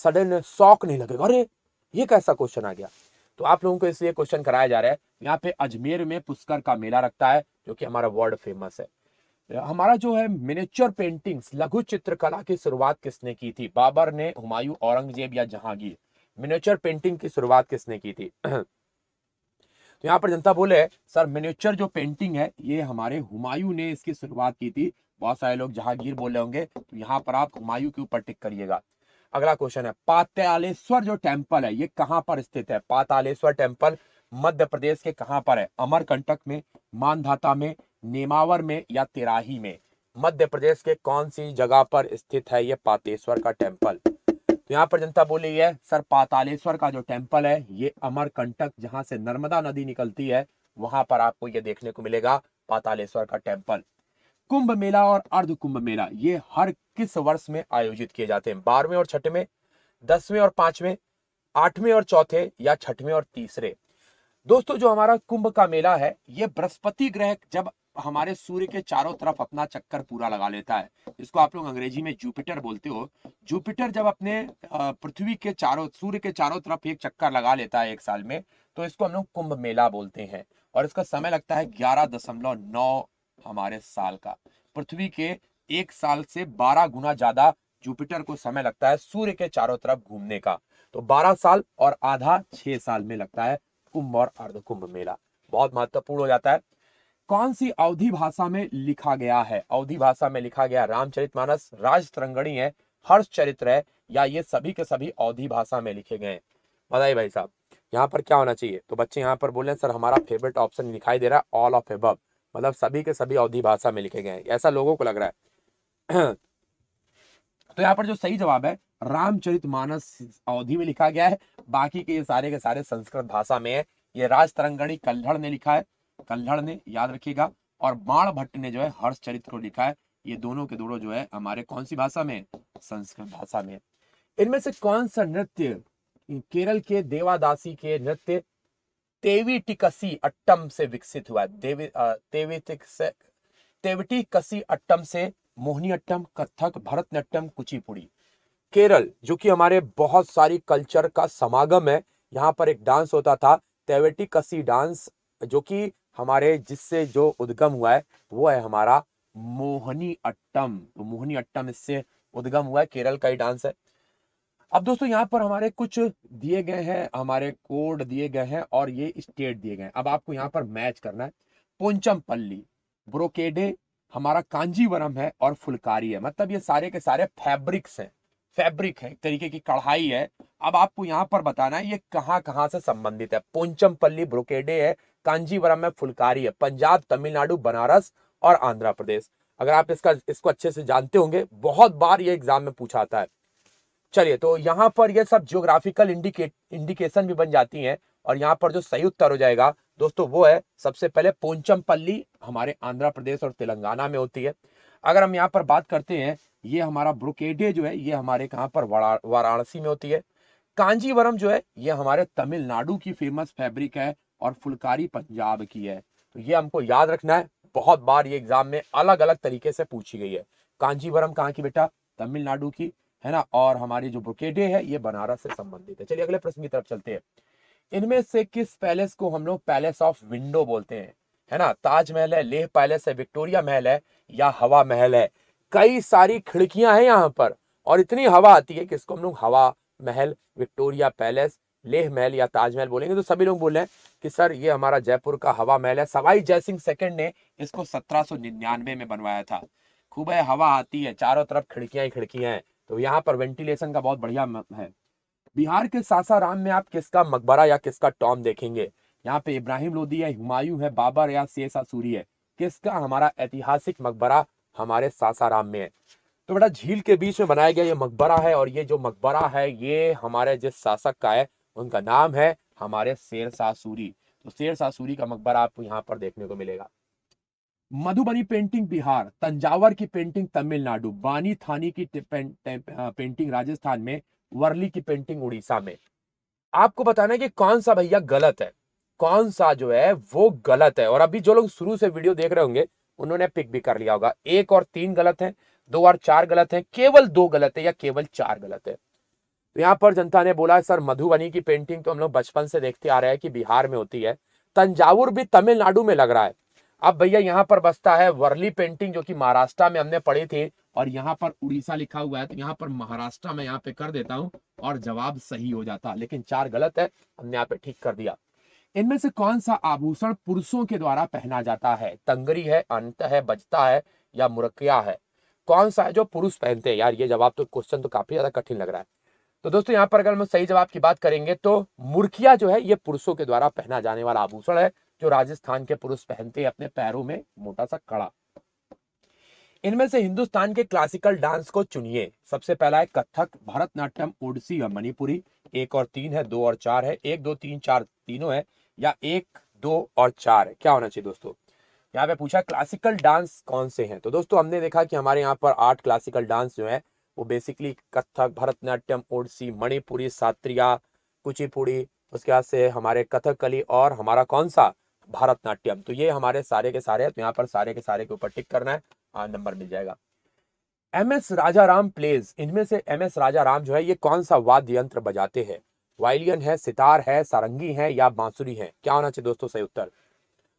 सडन शौक नहीं लगेगा अरे ये कैसा क्वेश्चन आ गया तो आप लोगों को इसलिए क्वेश्चन कराया जा रहा है यहाँ पे अजमेर में पुष्कर का मेला रखता है जो कि हमारा वर्ल्ड फेमस है हमारा जो है मिनेचर पेंटिंग्स लघु चित्रकला की शुरुआत किसने की थी बाबर ने हुमायूं औरंगजेब या जहांगीर मिनिएचर पेंटिंग की शुरुआत किसने की थी तो यहाँ पर जनता बोले सर मिनिएचर जो पेंटिंग है ये हमारे हुमायूं ने इसकी शुरुआत की थी बहुत सारे लोग जहांगीर बोले होंगे तो यहाँ पर आप हुमायूं के ऊपर टिक करिएगा अगला क्वेश्चन है पातालेश्वर जो टेम्पल है ये कहाँ पर स्थित है पातालेश्वर टेम्पल मध्य प्रदेश के कहाँ पर है अमरकंटक में मानधाता में नेमावर में या तिराही में मध्य प्रदेश के कौन सी जगह पर स्थित है ये पातेश्वर का टेम्पल तो यहाँ पर जनता बोली है सर पातालेश्वर का जो टेम्पल है ये अमरकंटक जहां से नर्मदा नदी निकलती है वहां पर आपको ये देखने को मिलेगा पातालेश्वर का टेम्पल कुंभ मेला और अर्ध कुंभ मेला ये हर किस वर्ष में आयोजित किए जाते हैं बारहवें और छठवें दसवें और पांचवें आठवें और चौथे या छठवें और तीसरे दोस्तों जो हमारा कुंभ का मेला है ये बृहस्पति ग्रह जब हमारे सूर्य के चारों तरफ अपना चक्कर पूरा लगा लेता है इसको आप लोग अंग्रेजी में जुपिटर बोलते हो जुपिटर जब अपने पृथ्वी के चारों सूर्य के चारों तरफ एक चक्कर लगा लेता है एक साल में तो इसको हम लोग कुंभ मेला बोलते हैं और इसका समय लगता है ग्यारह दशमलव नौ हमारे साल का पृथ्वी के एक साल से बारह गुना ज्यादा जुपिटर को समय लगता है सूर्य के चारों तरफ घूमने का तो बारह साल और आधा छह साल में लगता है कुंभ और अर्ध कुंभ मेला बहुत महत्वपूर्ण हो जाता है कौन सी अवधि भाषा में लिखा गया है अवधि भाषा में लिखा गया रामचरितमानस राज तरंगणी है हर्ष चरित्र है या ये सभी के सभी अवधि भाषा में लिखे गए बताइए भाई साहब यहाँ पर क्या होना चाहिए तो बच्चे यहाँ पर बोले सर हमारा फेवरेट ऑप्शन दिखाई दे रहा है ऑल ऑफ एबव मतलब सभी के सभी अवधि भाषा में लिखे गए हैं ऐसा लोगों को लग रहा है तो यहाँ पर जो सही जवाब है रामचरित मानस अवधि में लिखा गया है बाकी के ये सारे के सारे संस्कृत भाषा में है ये राज तरंगणी कल्हड़ ने लिखा है कल्हड़ ने याद रखिएगा और बाण भट्ट ने जो है हर्ष चरित्र को लिखा है ये दोनों के दोनों जो है हमारे कौन सी भाषा में संस्कृत भाषा में इनमें से कौन सा नृत्य केरल के देवादासी के नृत्य तेवी टिकसी अट्टम से विकसित हुआ तेवी तेवटी कसी अट्टम से मोहनी अट्टम कथक भरतनाट्यम कुचिपुड़ी केरल जो कि हमारे बहुत सारी कल्चर का समागम है यहाँ पर एक डांस होता था तेवटी कसी डांस जो कि हमारे जिससे जो उद्गम हुआ है वो है हमारा मोहनी अट्टम तो मोहनी अट्टम इससे उद्गम हुआ है केरल का ही डांस है अब दोस्तों यहाँ पर हमारे कुछ दिए गए हैं हमारे कोड दिए गए हैं और ये स्टेट दिए गए हैं अब आपको यहाँ पर मैच करना है पल्ली ब्रोकेडे हमारा कांजीवरम है और फुलकारी है मतलब ये सारे के सारे फैब्रिक्स हैं फैब्रिक है तरीके की कढ़ाई है अब आपको यहाँ पर बताना है ये कहाँ कहाँ से संबंधित है पल्ली ब्रोकेडे है कांजीवरम में फुलकारी है पंजाब तमिलनाडु बनारस और आंध्र प्रदेश अगर आप इसका इसको अच्छे से जानते होंगे बहुत बार ये एग्जाम में पूछा आता है चलिए तो यहाँ पर ये सब जियोग्राफिकल इंडिकेट इंडिकेशन भी बन जाती हैं और यहाँ पर जो सही उत्तर हो जाएगा दोस्तों वो है सबसे पहले पोंचमपल्ली हमारे आंध्र प्रदेश और तेलंगाना में होती है अगर हम यहाँ पर बात करते हैं ये हमारा ब्रुकेडे जो है ये हमारे कहाँ पर वाराणसी में होती है कांजीवरम जो है ये हमारे तमिलनाडु की फेमस फैब्रिक है और फुलकारी पंजाब की है तो ये हमको याद रखना है बहुत बार ये एग्जाम में अलग अलग तरीके से पूछी गई है कांजीवरम कहाँ की बेटा तमिलनाडु की है ना और हमारी जो ब्रुकेडे है ये बनारस से संबंधित है चलिए अगले प्रश्न की तरफ चलते हैं इनमें से किस पैलेस को हम लोग पैलेस ऑफ विंडो बोलते हैं है ना ताजमहल है लेह पैलेस है विक्टोरिया महल है या हवा महल है कई सारी खिड़कियां हैं यहाँ पर और इतनी हवा आती है कि इसको हम लोग हवा महल विक्टोरिया पैलेस लेह महल या ताजमहल बोलेंगे तो सभी लोग बोल रहे हैं कि सर ये हमारा जयपुर का हवा महल है सवाई जयसिंह सेकंड ने इसको 1799 में बनवाया था खूब है हवा आती है चारों तरफ खिड़कियां ही खिड़कियां हैं तो यहाँ पर वेंटिलेशन का बहुत बढ़िया है बिहार के सासाराम में आप किसका मकबरा या किसका टॉम देखेंगे यहाँ पे इब्राहिम लोधी है हुमायूं है बाबर या सेसा सूरी है किसका हमारा ऐतिहासिक मकबरा हमारे सासाराम में है तो बेटा झील के बीच में बनाया गया ये मकबरा है और ये जो मकबरा है ये हमारे जिस शासक का है उनका नाम है हमारे शेर सासूरी तो शेर सासूरी का मकबरा आपको यहाँ पर देखने को मिलेगा मधुबनी पेंटिंग बिहार तंजावर की पेंटिंग तमिलनाडु बानी थानी की पेंटिंग राजस्थान में वर्ली की पेंटिंग उड़ीसा में आपको बताना है कि कौन सा भैया गलत है कौन सा जो है वो गलत है और अभी जो लोग शुरू से वीडियो देख रहे होंगे उन्होंने पिक भी कर लिया होगा एक और तीन गलत है दो और चार गलत है केवल दो गलत है या केवल चार गलत है तो यहाँ पर जनता ने बोला सर मधुबनी की पेंटिंग तो हम लोग बचपन से देखते आ रहे हैं कि बिहार में होती है तंजावुर भी तमिलनाडु में लग रहा है अब भैया यहाँ पर बसता है वर्ली पेंटिंग जो कि महाराष्ट्र में हमने पढ़ी थी और यहाँ पर उड़ीसा लिखा हुआ है तो यहाँ पर महाराष्ट्र में यहाँ पे कर देता हूँ और जवाब सही हो जाता लेकिन चार गलत है हमने यहाँ पे ठीक कर दिया इनमें से कौन सा आभूषण पुरुषों के द्वारा पहना जाता है तंगरी है अंत है बजता है या मुरकिया है कौन सा है जो पुरुष पहनते हैं यार ये जवाब तो क्वेश्चन तो काफी ज्यादा कठिन लग रहा है तो दोस्तों यहाँ पर अगर हम सही जवाब की बात करेंगे तो मुर्खिया जो है ये पुरुषों के द्वारा पहना जाने वाला आभूषण है जो राजस्थान के पुरुष पहनते हैं अपने पैरों में मोटा सा कड़ा इनमें से हिंदुस्तान के क्लासिकल डांस को चुनिए सबसे पहला है कथक भरतनाट्यम ओडिसी और मणिपुरी एक और तीन है दो और चार है एक दो तीन चार तीनों है या एक दो और चार है क्या होना चाहिए दोस्तों यहाँ पे पूछा क्लासिकल डांस कौन से हैं तो दोस्तों हमने देखा कि हमारे यहाँ पर आठ क्लासिकल डांस जो है वो बेसिकली कथक भरतनाट्यम ओडसी मणिपुरी सात्रिया कुचिपुड़ी उसके बाद से हमारे कथकली और हमारा कौन सा भारतनाट्यम तो ये हमारे सारे के सारे तो यहाँ पर सारे के सारे के ऊपर टिक करना है आ, हाँ, नंबर मिल जाएगा एम एस राजा राम प्लेज इनमें से एम एस राजा राम जो है ये कौन सा वाद्य यंत्र बजाते हैं वायलियन है सितार है सारंगी है या बांसुरी है क्या होना चाहिए दोस्तों सही उत्तर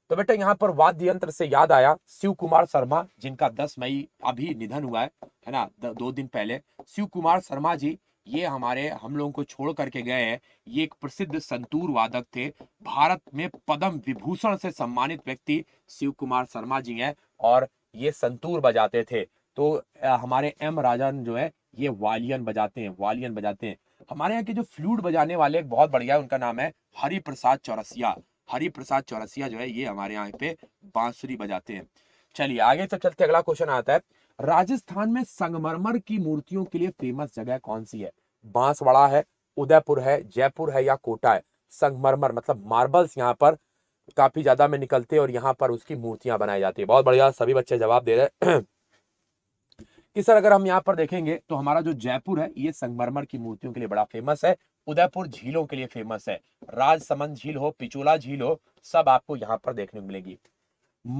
तो बेटा यहाँ पर वाद्य यंत्र से याद आया शिव कुमार शर्मा जिनका 10 मई अभी निधन हुआ है है ना दो दिन पहले शिव कुमार शर्मा जी ये हमारे हम लोगों को छोड़ करके गए हैं ये एक प्रसिद्ध संतूर वादक थे भारत में पद्म विभूषण से सम्मानित व्यक्ति शिव कुमार शर्मा जी हैं और ये संतूर बजाते थे तो हमारे एम राजन जो है ये वालियन बजाते हैं वालियन बजाते हैं हमारे यहाँ के जो फ्लूट बजाने वाले बहुत बढ़िया उनका नाम है हरिप्रसाद चौरसिया हरिप्रसाद प्रसाद चौरसिया जो है ये हमारे यहाँ पे बांसुरी बजाते हैं चलिए आगे तब चलते अगला क्वेश्चन आता है राजस्थान में संगमरमर की मूर्तियों के लिए फेमस जगह कौन सी है बांसवाड़ा है उदयपुर है जयपुर है या कोटा है संगमरमर मतलब मार्बल्स यहाँ पर काफी ज्यादा में निकलते हैं और यहाँ पर उसकी मूर्तियां बनाई जाती है बहुत बढ़िया सभी बच्चे जवाब दे रहे कि सर अगर हम यहाँ पर देखेंगे तो हमारा जो जयपुर है ये संगमरमर की मूर्तियों के लिए बड़ा फेमस है उदयपुर झीलों के लिए फेमस है राजसमंद झील हो पिचोला झील हो सब आपको यहाँ पर देखने को मिलेगी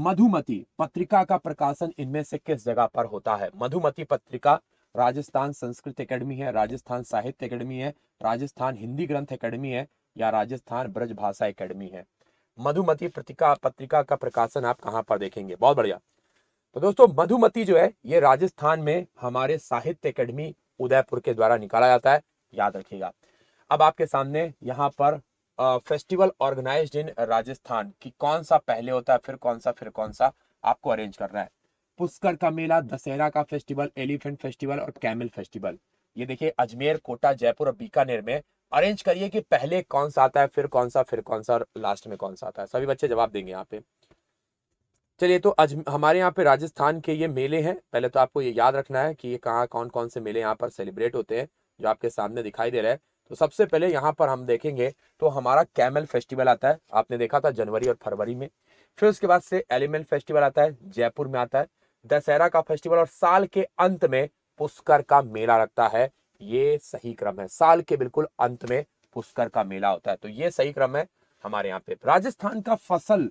मधुमती पत्रिका का प्रकाशन इनमें से किस जगह पर होता है मधुमती पत्रिका राजस्थान संस्कृत अकेडमी है राजस्थान साहित्य अकेडमी है राजस्थान हिंदी ग्रंथ अकेडमी है या राजस्थान ब्रज भाषा एकेडमी है मधुमती पत्रिका पत्रिका का प्रकाशन आप कहाँ पर देखेंगे बहुत बढ़िया तो दोस्तों मधुमती जो है ये राजस्थान में हमारे साहित्य अकेडमी उदयपुर के द्वारा निकाला जाता है याद रखिएगा अब आपके सामने यहाँ पर फेस्टिवल ऑर्गेनाइज्ड इन राजस्थान कि कौन सा पहले होता है फिर कौन सा फिर कौन सा आपको अरेंज करना है पुष्कर का मेला दशहरा का फेस्टिवल एलिफेंट फेस्टिवल और कैमल फेस्टिवल ये देखिए अजमेर कोटा जयपुर और बीकानेर में अरेंज करिए कि पहले कौन सा आता है फिर कौन सा फिर कौन सा और लास्ट में कौन सा आता है सभी बच्चे जवाब देंगे यहाँ पे चलिए तो अज हमारे यहाँ पे राजस्थान के ये मेले हैं पहले तो आपको ये याद रखना है कि ये कहाँ कौन कौन से मेले यहाँ पर सेलिब्रेट होते हैं जो आपके सामने दिखाई दे रहा है तो सबसे पहले यहाँ पर हम देखेंगे तो हमारा कैमल फेस्टिवल आता है आपने देखा था जनवरी और फरवरी में फिर उसके बाद से एलिमेंट फेस्टिवल आता है जयपुर में आता है दशहरा का फेस्टिवल और साल के अंत में पुष्कर का मेला लगता है ये सही क्रम है साल के बिल्कुल अंत में पुष्कर का मेला होता है तो ये सही क्रम है हमारे यहाँ पे राजस्थान का फसल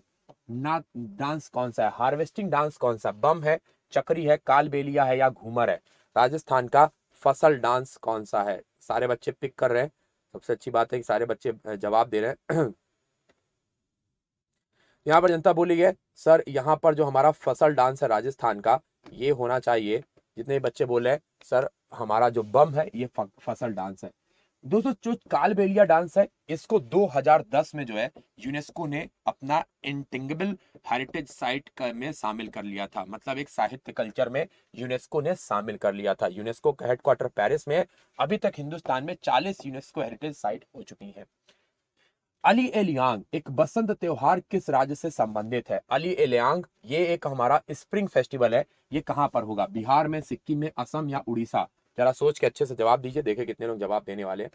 ना डांस कौन सा है हार्वेस्टिंग डांस कौन सा बम है चक्री है कालबेलिया है या घूमर है राजस्थान का फसल डांस कौन सा है सारे बच्चे पिक कर रहे हैं सबसे अच्छी बात है कि सारे बच्चे जवाब दे रहे हैं यहाँ पर जनता बोली है सर यहाँ पर जो हमारा फसल डांस है राजस्थान का ये होना चाहिए जितने बच्चे बोले सर हमारा जो बम है ये फसल डांस है दोस्तों जो कालबेलिया डांस है इसको 2010 में जो है यूनेस्को ने अपना इंटिंगेबल हेरिटेज साइट में शामिल कर लिया था मतलब एक साहित्य कल्चर में यूनेस्को ने शामिल कर लिया था यूनेस्को का हेडक्वार्टर पेरिस में अभी तक हिंदुस्तान में 40 यूनेस्को हेरिटेज साइट हो चुकी हैं अली एलियांग एक बसंत त्योहार किस राज्य से संबंधित है अली एलियांग ये एक हमारा स्प्रिंग फेस्टिवल है ये कहाँ पर होगा बिहार में सिक्किम में असम या उड़ीसा जरा सोच के अच्छे से जवाब दीजिए देखे कितने लोग जवाब देने वाले हैं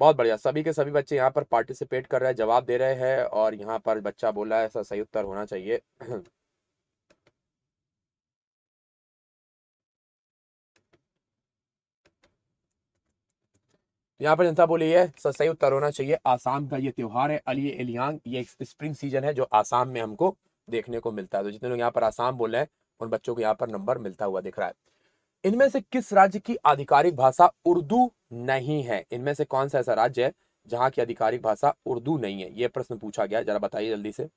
बहुत बढ़िया सभी के सभी बच्चे यहाँ पर पार्टिसिपेट कर रहे हैं जवाब दे रहे हैं और यहाँ पर बच्चा बोला है ऐसा सही उत्तर होना चाहिए यहाँ पर जनता बोली है सर सही उत्तर होना चाहिए आसाम का ये त्योहार है अली एलियांग ये स्प्रिंग सीजन है जो आसाम में हमको देखने को मिलता है तो जितने लोग यहाँ पर आसाम बोल रहे हैं उन बच्चों को यहाँ पर नंबर मिलता हुआ दिख रहा है इनमें से किस राज्य की आधिकारिक भाषा उर्दू नहीं है इनमें से कौन सा ऐसा राज्य है जहां की आधिकारिक भाषा उर्दू नहीं है यह प्रश्न पूछा गया जरा बताइए जल्दी से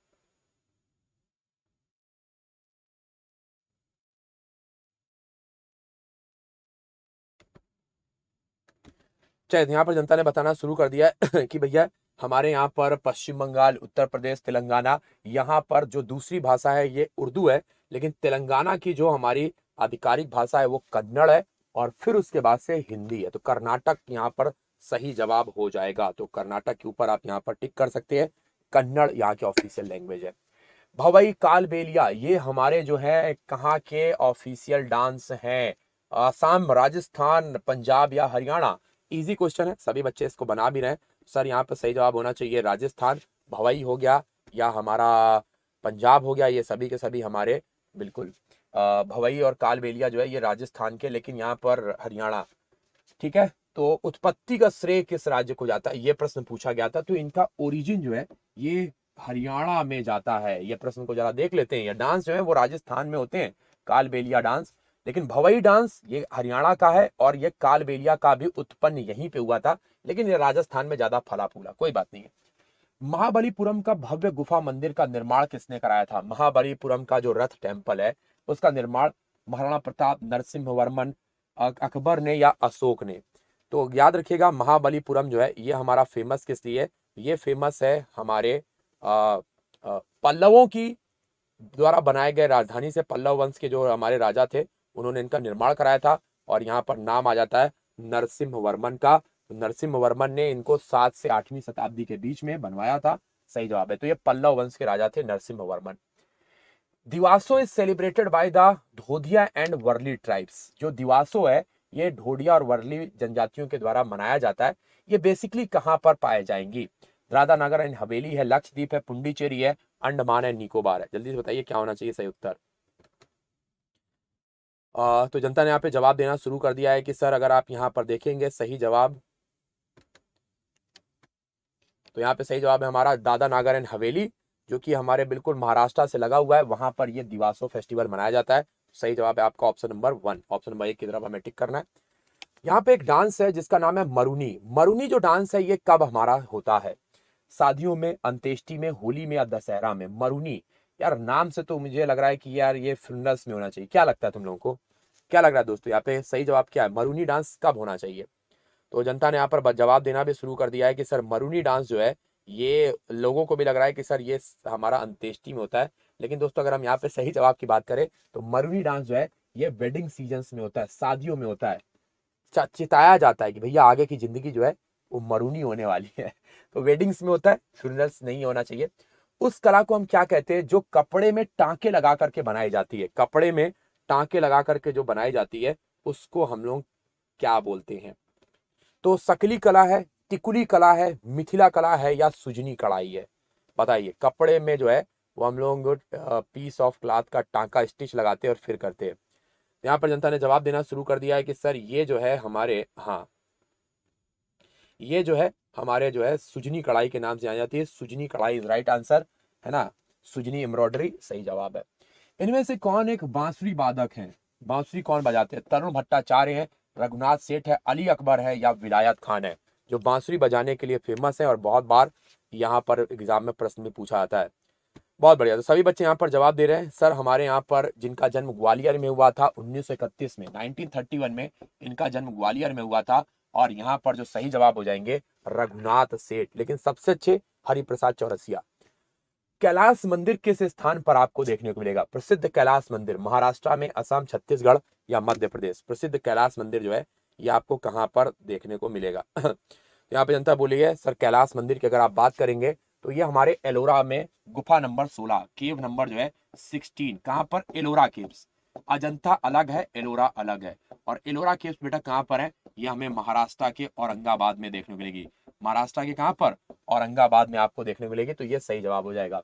चाहे यहाँ पर जनता ने बताना शुरू कर दिया कि भैया हमारे यहाँ पर पश्चिम बंगाल उत्तर प्रदेश तेलंगाना यहाँ पर जो दूसरी भाषा है ये उर्दू है लेकिन तेलंगाना की जो हमारी आधिकारिक भाषा है वो कन्नड़ है और फिर उसके बाद से हिंदी है तो कर्नाटक यहाँ पर सही जवाब हो जाएगा तो कर्नाटक के ऊपर आप यहाँ पर टिक कर सकते हैं कन्नड़ यहाँ की ऑफिशियल लैंग्वेज है भवई काल बेलिया ये हमारे जो है कहाँ के ऑफिशियल डांस हैं आसाम राजस्थान पंजाब या हरियाणा इजी क्वेश्चन है सभी बच्चे इसको बना भी रहे हैं सर यहाँ पर सही जवाब होना चाहिए राजस्थान भवई हो गया या हमारा पंजाब हो गया ये सभी के सभी हमारे बिल्कुल भवई और कालबेलिया जो है ये राजस्थान के लेकिन यहाँ पर हरियाणा ठीक है तो उत्पत्ति का श्रेय किस राज्य को जाता है ये प्रश्न पूछा गया था तो इनका ओरिजिन जो है ये हरियाणा में जाता है ये प्रश्न को जरा देख लेते हैं ये डांस जो है वो राजस्थान में होते हैं कालबेलिया डांस लेकिन भवई डांस ये हरियाणा का है और ये कालबेलिया का भी उत्पन्न यहीं पे हुआ था लेकिन ये राजस्थान में ज्यादा फला फूला कोई बात नहीं है महाबलीपुरम का भव्य गुफा मंदिर का निर्माण किसने कराया था महाबलीपुरम का जो रथ टेम्पल है उसका निर्माण महाराणा प्रताप नरसिंह वर्मन अकबर ने या अशोक ने तो याद रखिएगा महाबलीपुरम जो है ये हमारा फेमस किस लिए ये फेमस है हमारे पल्लवों की द्वारा बनाए गए राजधानी से पल्लव वंश के जो हमारे राजा थे उन्होंने इनका निर्माण कराया था और यहाँ पर नाम आ जाता है नरसिंह वर्मन का तो नरसिंह वर्मन ने इनको सात से आठवीं शताब्दी के बीच में बनवाया था सही जवाब है तो ये पल्लव वंश के राजा थे Narasimha Varman Divaso is celebrated by the Dhodia and Warli tribes जो दिवासो है ये ढोडिया और वर्ली जनजातियों के द्वारा मनाया जाता है ये बेसिकली कहाँ पर पाए जाएंगी दादा नगर एंड हवेली है लक्षद्वीप है पुंडीचेरी है अंडमान एंड निकोबार है जल्दी से बताइए क्या होना चाहिए सही उत्तर आ, तो जनता ने यहाँ पे जवाब देना शुरू कर दिया है कि सर अगर आप यहाँ पर देखेंगे सही जवाब तो यहाँ पे सही जवाब है हमारा दादा नागर एंड हवेली जो कि हमारे बिल्कुल महाराष्ट्र से लगा हुआ है वहां पर ये दिवासो फेस्टिवल मनाया जाता है सही जवाब है आपका option number one option number एक की तरफ हमें टिक करना है यहाँ पे एक डांस है जिसका नाम है मरूनी मरूनी जो डांस है ये कब हमारा होता है शादियों में अंत्येष्टि में होली में या दशहरा में मरूनी यार नाम से तो मुझे लग रहा है कि यार ये फिल्मस में होना चाहिए क्या लगता है तुम लोगों को क्या लग रहा है दोस्तों यहाँ पे सही जवाब क्या है मरूनी डांस कब होना चाहिए तो जनता ने यहाँ पर जवाब देना भी शुरू कर दिया है कि सर मरूनी डांस जो है ये लोगों को भी लग रहा है कि सर ये हमारा अंत्येष्टि में होता है लेकिन दोस्तों अगर हम यहाँ पे सही जवाब की बात करें तो मरवी डांस जो है ये वेडिंग सीजन में होता है शादियों में होता है चिताया जाता है कि भैया आगे की जिंदगी जो है वो मरूनी होने वाली है तो वेडिंग्स में होता है फ्यूनरल्स नहीं होना चाहिए उस कला को हम क्या कहते हैं जो कपड़े में टांके लगा करके बनाई जाती है कपड़े में टांके लगा करके जो बनाई जाती है उसको हम लोग क्या बोलते हैं तो सकली कला है तिकुली कला है मिथिला कला है या सुजनी कढ़ाई है बताइए कपड़े में जो है वो हम लोग पीस ऑफ क्लाथ का टांका स्टिच लगाते हैं और फिर करते हैं यहाँ पर जनता ने जवाब देना शुरू कर दिया है कि सर ये जो है हमारे हाँ ये जो है हमारे जो है सुजनी कढ़ाई के नाम से आ जाती है सुजनी कढ़ाई इज राइट आंसर है ना सुजनी एम्ब्रॉयडरी सही जवाब है इनमें से कौन एक बांसुरी वादक है बांसुरी कौन बजाते हैं तरुण भट्टाचार्य है रघुनाथ सेठ है अली अकबर है या विलायत खान है जो बांसुरी बजाने के लिए फेमस है और बहुत बार यहाँ पर एग्जाम में प्रश्न में पूछा जाता है बहुत बढ़िया तो सभी बच्चे यहाँ पर जवाब दे रहे हैं सर हमारे यहाँ पर जिनका जन्म ग्वालियर में हुआ था 1931 में 1931 में इनका जन्म ग्वालियर में हुआ था और यहाँ पर जो सही जवाब हो जाएंगे रघुनाथ सेठ लेकिन सबसे अच्छे हरिप्रसाद चौरसिया कैलाश मंदिर किस स्थान पर आपको देखने को मिलेगा प्रसिद्ध कैलाश मंदिर महाराष्ट्र में असम छत्तीसगढ़ या मध्य प्रदेश प्रसिद्ध कैलाश मंदिर जो है ये आपको कहाँ पर देखने को मिलेगा तो यहाँ पे जनता बोली है सर कैलाश मंदिर की अगर आप बात करेंगे तो ये हमारे एलोरा में गुफा नंबर 16 केव नंबर जो है 16 कहाँ पर एलोरा केव्स अजंता अलग है एलोरा अलग है और एलोरा केव्स बेटा कहाँ पर है ये हमें महाराष्ट्र के औरंगाबाद में देखने को मिलेगी महाराष्ट्र के कहाँ पर औरंगाबाद में आपको देखने को मिलेगी तो ये सही जवाब हो जाएगा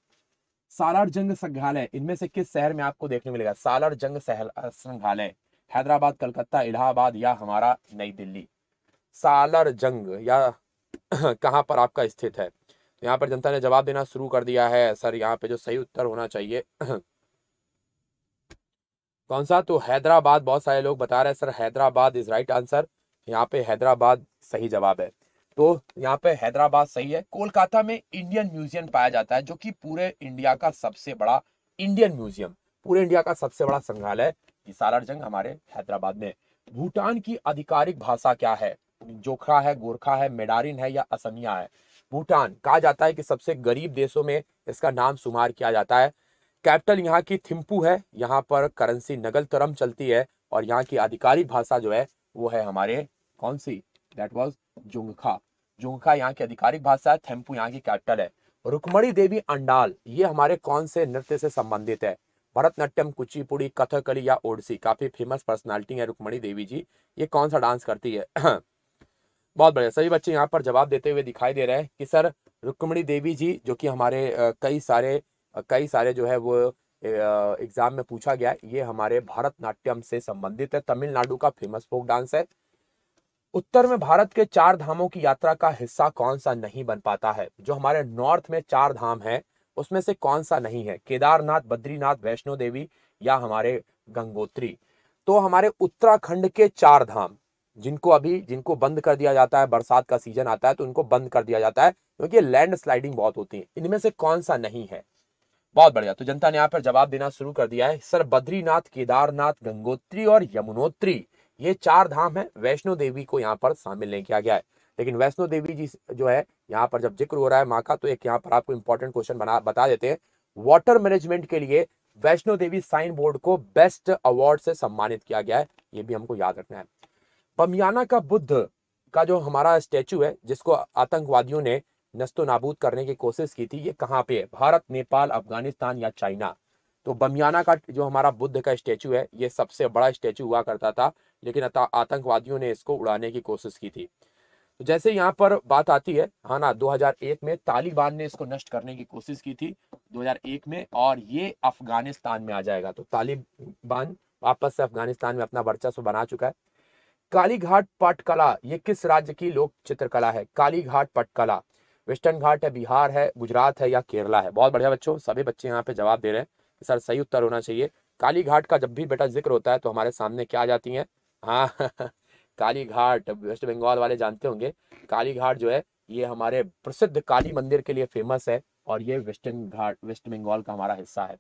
सालार जंग संग्रहालय इनमें से किस शहर में आपको देखने को मिलेगा सालार जंग संग्रहालय हैदराबाद कलकत्ता इलाहाबाद या हमारा नई दिल्ली सालर जंग या कहाँ पर आपका स्थित है तो यहाँ पर जनता ने जवाब देना शुरू कर दिया है सर यहाँ पे जो सही उत्तर होना चाहिए कौन सा तो हैदराबाद बहुत सारे लोग बता रहे हैं sir Hyderabad is right answer यहाँ पे हैदराबाद सही जवाब है तो यहाँ पे हैदराबाद सही है कोलकाता में इंडियन म्यूजियम पाया जाता है जो कि पूरे इंडिया का सबसे बड़ा इंडियन म्यूजियम पूरे इंडिया का सबसे बड़ा संग्रहालय कि सालार जंग हमारे हैदराबाद में भूटान की आधिकारिक भाषा क्या है जोखा है गोरखा है मेडारिन है या असमिया है भूटान कहा जाता है कि सबसे गरीब देशों में इसका नाम शुमार किया जाता है कैपिटल यहाँ की थिम्पू है यहाँ पर करेंसी नगल तरम चलती है और यहाँ की आधिकारिक भाषा जो है वो है हमारे कौन सी दैट वॉज जुंगखा जुंगखा यहाँ की आधिकारिक भाषा है थिम्पू यहाँ की कैपिटल है रुकमणी देवी अंडाल ये हमारे कौन से नृत्य से संबंधित है भरतनाट्यम कुचिपुड़ी कथकली या ओडसी काफी फेमस पर्सनालिटी है रुक्मणी देवी जी ये कौन सा डांस करती है बहुत बढ़िया सभी बच्चे यहाँ पर जवाब देते हुए दिखाई दे रहे हैं कि सर रुक्मणी देवी जी जो कि हमारे कई सारे कई सारे जो है वो एग्जाम में पूछा गया ये हमारे भरतनाट्यम से संबंधित है तमिलनाडु का फेमस फोक डांस है उत्तर में भारत के चार धामों की यात्रा का हिस्सा कौन सा नहीं बन पाता है जो हमारे नॉर्थ में चार धाम है उसमें से कौन सा नहीं है केदारनाथ बद्रीनाथ वैष्णो देवी या हमारे गंगोत्री तो हमारे उत्तराखंड के चार धाम जिनको अभी जिनको बंद कर दिया जाता है बरसात का सीजन आता है तो उनको बंद कर दिया जाता है क्योंकि लैंड स्लाइडिंग बहुत होती है इनमें से कौन सा नहीं है बहुत बढ़िया तो जनता ने यहाँ पर जवाब देना शुरू कर दिया है सर बद्रीनाथ केदारनाथ गंगोत्री और यमुनोत्री ये चार धाम है वैष्णो देवी को यहाँ पर शामिल नहीं किया गया है लेकिन वैष्णो देवी जी जो है यहाँ पर जब जिक्र हो रहा है माँ का तो एक यहाँ पर आपको इंपॉर्टेंट क्वेश्चन बना बता देते हैं वाटर मैनेजमेंट के लिए वैष्णो देवी साइन बोर्ड को बेस्ट अवार्ड से सम्मानित किया गया है ये भी हमको याद रखना है बमियाना का बुद्ध का जो हमारा स्टेचू है जिसको आतंकवादियों ने नस्तो नाबूद करने की कोशिश की थी ये कहाँ पे है भारत नेपाल अफगानिस्तान या चाइना तो बमियाना का जो हमारा बुद्ध का स्टेचू है ये सबसे बड़ा स्टेचू हुआ करता था लेकिन आतंकवादियों ने इसको उड़ाने की कोशिश की थी तो जैसे यहाँ पर बात आती है हाँ ना 2001 में तालिबान ने इसको नष्ट करने की कोशिश की थी 2001 में और ये अफगानिस्तान में आ जाएगा तो तालिबान वापस से अफगानिस्तान में अपना वर्चस्व बना चुका है कालीघाट पटकला ये किस राज्य की लोक चित्रकला है कालीघाट पटकला वेस्टर्न घाट है बिहार है गुजरात है या केरला है बहुत बढ़िया बच्चों सभी बच्चे यहाँ पे जवाब दे रहे हैं कि सर सही उत्तर होना चाहिए कालीघाट का जब भी बेटा जिक्र होता है तो हमारे सामने क्या आ जाती है हाँ काली घाट वेस्ट बंगाल वाले जानते होंगे काली घाट जो है ये हमारे प्रसिद्ध काली मंदिर के लिए फेमस है और ये वेस्टर्न घाट वेस्ट बंगाल का हमारा हिस्सा है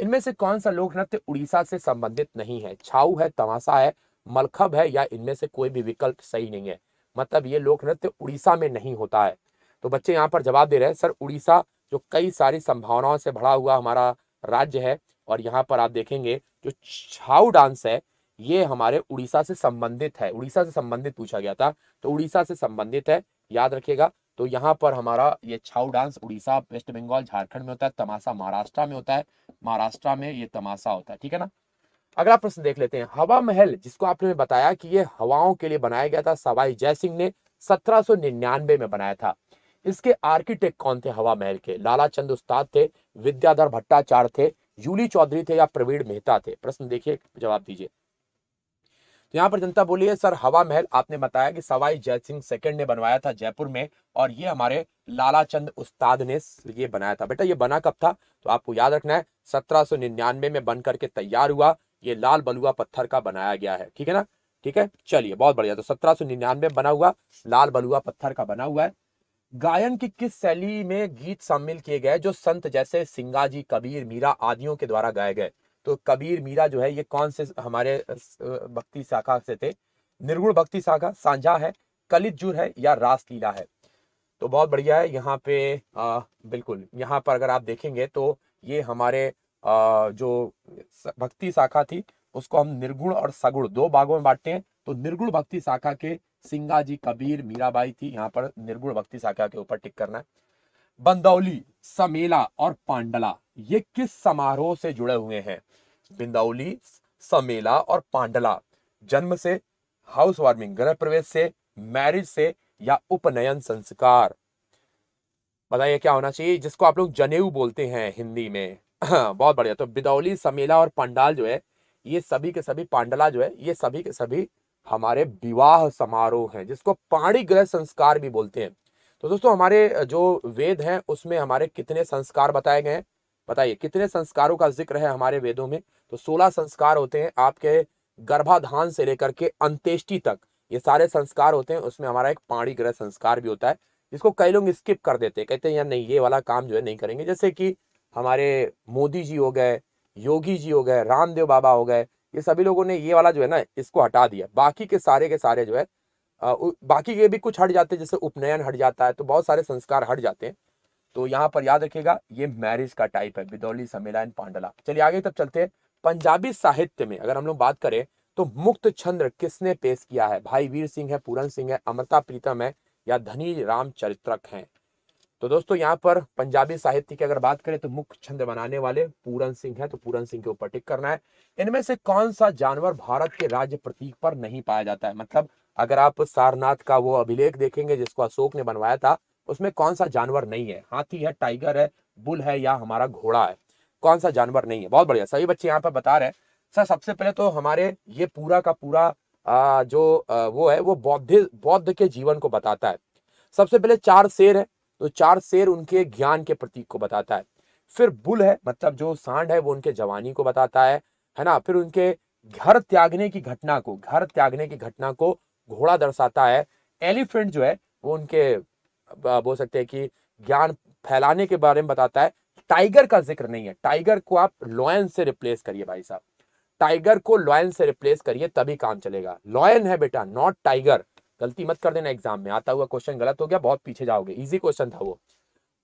इनमें से कौन सा लोक नृत्य उड़ीसा से संबंधित नहीं है छाऊ है तमाशा है मलखब है या इनमें से कोई भी विकल्प सही नहीं है मतलब ये लोक नृत्य उड़ीसा में नहीं होता है तो बच्चे यहाँ पर जवाब दे रहे हैं सर उड़ीसा जो कई सारी संभावनाओं से भरा हुआ हमारा राज्य है और यहाँ पर आप देखेंगे जो छाऊ डांस है ये हमारे उड़ीसा से संबंधित है उड़ीसा से संबंधित पूछा गया था तो उड़ीसा से संबंधित है याद रखिएगा तो यहाँ पर हमारा ये छाऊ डांस उड़ीसा वेस्ट बंगाल झारखंड में होता है तमाशा महाराष्ट्र में होता है महाराष्ट्र में ये तमाशा होता है ठीक है ना अगला प्रश्न देख लेते हैं हवा महल जिसको आपने बताया कि ये हवाओं के लिए बनाया गया था सवाई जय सिंह ने 1799 में बनाया था इसके आर्किटेक्ट कौन थे हवा महल के लाला चंद उस्ताद थे विद्याधर भट्टाचार्य थे जूली चौधरी थे या प्रवीण मेहता थे प्रश्न देखिए जवाब दीजिए तो यहाँ पर जनता बोली है सर हवा महल आपने बताया कि सवाई जय सिंह सेकेंड ने बनवाया था जयपुर में और ये हमारे लाला चंद उस्ताद ने ये बनाया था बेटा ये बना कब था तो आपको याद रखना है सत्रह सो निन्यानवे में बन करके तैयार हुआ ये लाल बलुआ पत्थर का बनाया गया है ठीक है ना ठीक है चलिए बहुत बढ़िया तो सत्रह सो निन्यानवे बना हुआ लाल बलुआ पत्थर का बना हुआ है गायन की किस शैली में गीत शामिल किए गए जो संत जैसे सिंगाजी कबीर मीरा आदियों के द्वारा गाए गए तो कबीर मीरा जो है ये कौन से हमारे भक्ति शाखा से थे निर्गुण भक्ति शाखा सांझा है कलित जुर है या रासलीला है तो बहुत बढ़िया है यहाँ पे आ, बिल्कुल यहाँ पर अगर आप देखेंगे तो ये हमारे आ, जो भक्ति शाखा थी उसको हम निर्गुण और सगुण दो भागों में बांटते हैं तो निर्गुण भक्ति शाखा के सिंगा जी कबीर मीराबाई थी यहाँ पर निर्गुण भक्ति शाखा के ऊपर टिक करना है बंदौली समेला और पांडला ये किस समारोह से जुड़े हुए हैं बिंदौली समेला और पांडला जन्म से हाउस वार्मिंग गृह प्रवेश से मैरिज से या उपनयन संस्कार बताइए क्या होना चाहिए जिसको आप लोग जनेऊ बोलते हैं हिंदी में बहुत बढ़िया तो बिदौली समेला और पंडाल जो है ये सभी के सभी पांडला जो है ये सभी के सभी हमारे विवाह समारोह हैं जिसको पाणी ग्रह संस्कार भी बोलते हैं तो दोस्तों हमारे जो वेद हैं उसमें हमारे कितने संस्कार बताए गए हैं बताइए कितने संस्कारों का जिक्र है हमारे वेदों में तो सोलह संस्कार होते हैं आपके गर्भाधान से लेकर के अंत्येष्टि तक ये सारे संस्कार होते हैं उसमें हमारा एक पाणी ग्रह संस्कार भी होता है जिसको कई लोग स्किप कर देते हैं कहते हैं यार नहीं ये वाला काम जो है नहीं करेंगे जैसे कि हमारे मोदी जी हो गए योगी जी हो गए रामदेव बाबा हो गए ये सभी लोगों ने ये वाला जो है ना इसको हटा दिया बाकी के सारे के सारे जो है बाकी ये भी कुछ हट जाते हैं जैसे उपनयन हट जाता है तो बहुत सारे संस्कार हट जाते हैं तो यहाँ पर याद रखिएगा ये मैरिज का टाइप है बिदौली समेला एंड पांडला चलिए आगे तब चलते हैं पंजाबी साहित्य में अगर हम लोग बात करें तो मुक्त छंद्र किसने पेश किया है भाई वीर सिंह है पूरन सिंह है अमृता प्रीतम है या धनी राम चरित्रक हैं तो दोस्तों यहाँ पर पंजाबी साहित्य की अगर बात करें तो मुक्त छंद बनाने वाले पूरन सिंह है तो पूरन सिंह के ऊपर टिक करना है इनमें से कौन सा जानवर भारत के राज्य प्रतीक पर नहीं पाया जाता है मतलब अगर आप सारनाथ का वो अभिलेख देखेंगे जिसको अशोक ने बनवाया था उसमें कौन सा जानवर नहीं है हाथी है टाइगर है बुल है या हमारा घोड़ा है कौन सा जानवर नहीं है बहुत बढ़िया सभी बच्चे यहाँ पर बता रहे हैं सर सबसे पहले तो हमारे ये पूरा का पूरा आ, जो आ, वो है वो बौद्ध बौद्ध के जीवन को बताता है सबसे पहले चार शेर है तो चार शेर उनके ज्ञान के प्रतीक को बताता है फिर बुल है मतलब जो सांड है वो उनके जवानी को बताता है है ना फिर उनके घर त्यागने की घटना को घर त्यागने की घटना को घोड़ा दर्शाता है एलिफेंट जो है वो उनके बोल सकते हैं कि ज्ञान फैलाने के बारे में बताता है टाइगर का जिक्र नहीं है टाइगर को आप लॉयन से रिप्लेस करिए भाई साहब टाइगर को लॉयन से रिप्लेस करिए तभी काम चलेगा लॉयन है बेटा नॉट टाइगर गलती मत कर देना एग्जाम में आता हुआ क्वेश्चन गलत हो गया बहुत पीछे जाओगे इजी क्वेश्चन था वो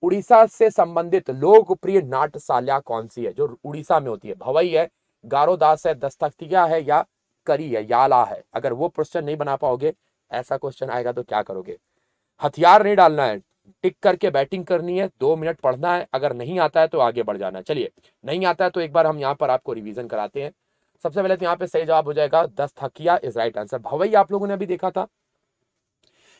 उड़ीसा से संबंधित लोकप्रिय नाट्यशाला कौन सी है जो उड़ीसा में होती है भवई है गारोदास है दस्तखतिया है या करी है याला है अगर वो क्वेश्चन नहीं बना पाओगे ऐसा क्वेश्चन आएगा तो क्या करोगे हथियार नहीं डालना है टिक करके बैटिंग करनी है दो मिनट पढ़ना है अगर नहीं आता है तो आगे बढ़ जाना चलिए नहीं आता है तो एक बार हम यहाँ पर आपको रिविजन कराते हैं सबसे पहले तो यहाँ पे सही जवाब हो जाएगा Dashkathia is right answer Bhavai आप लोगों ने अभी देखा था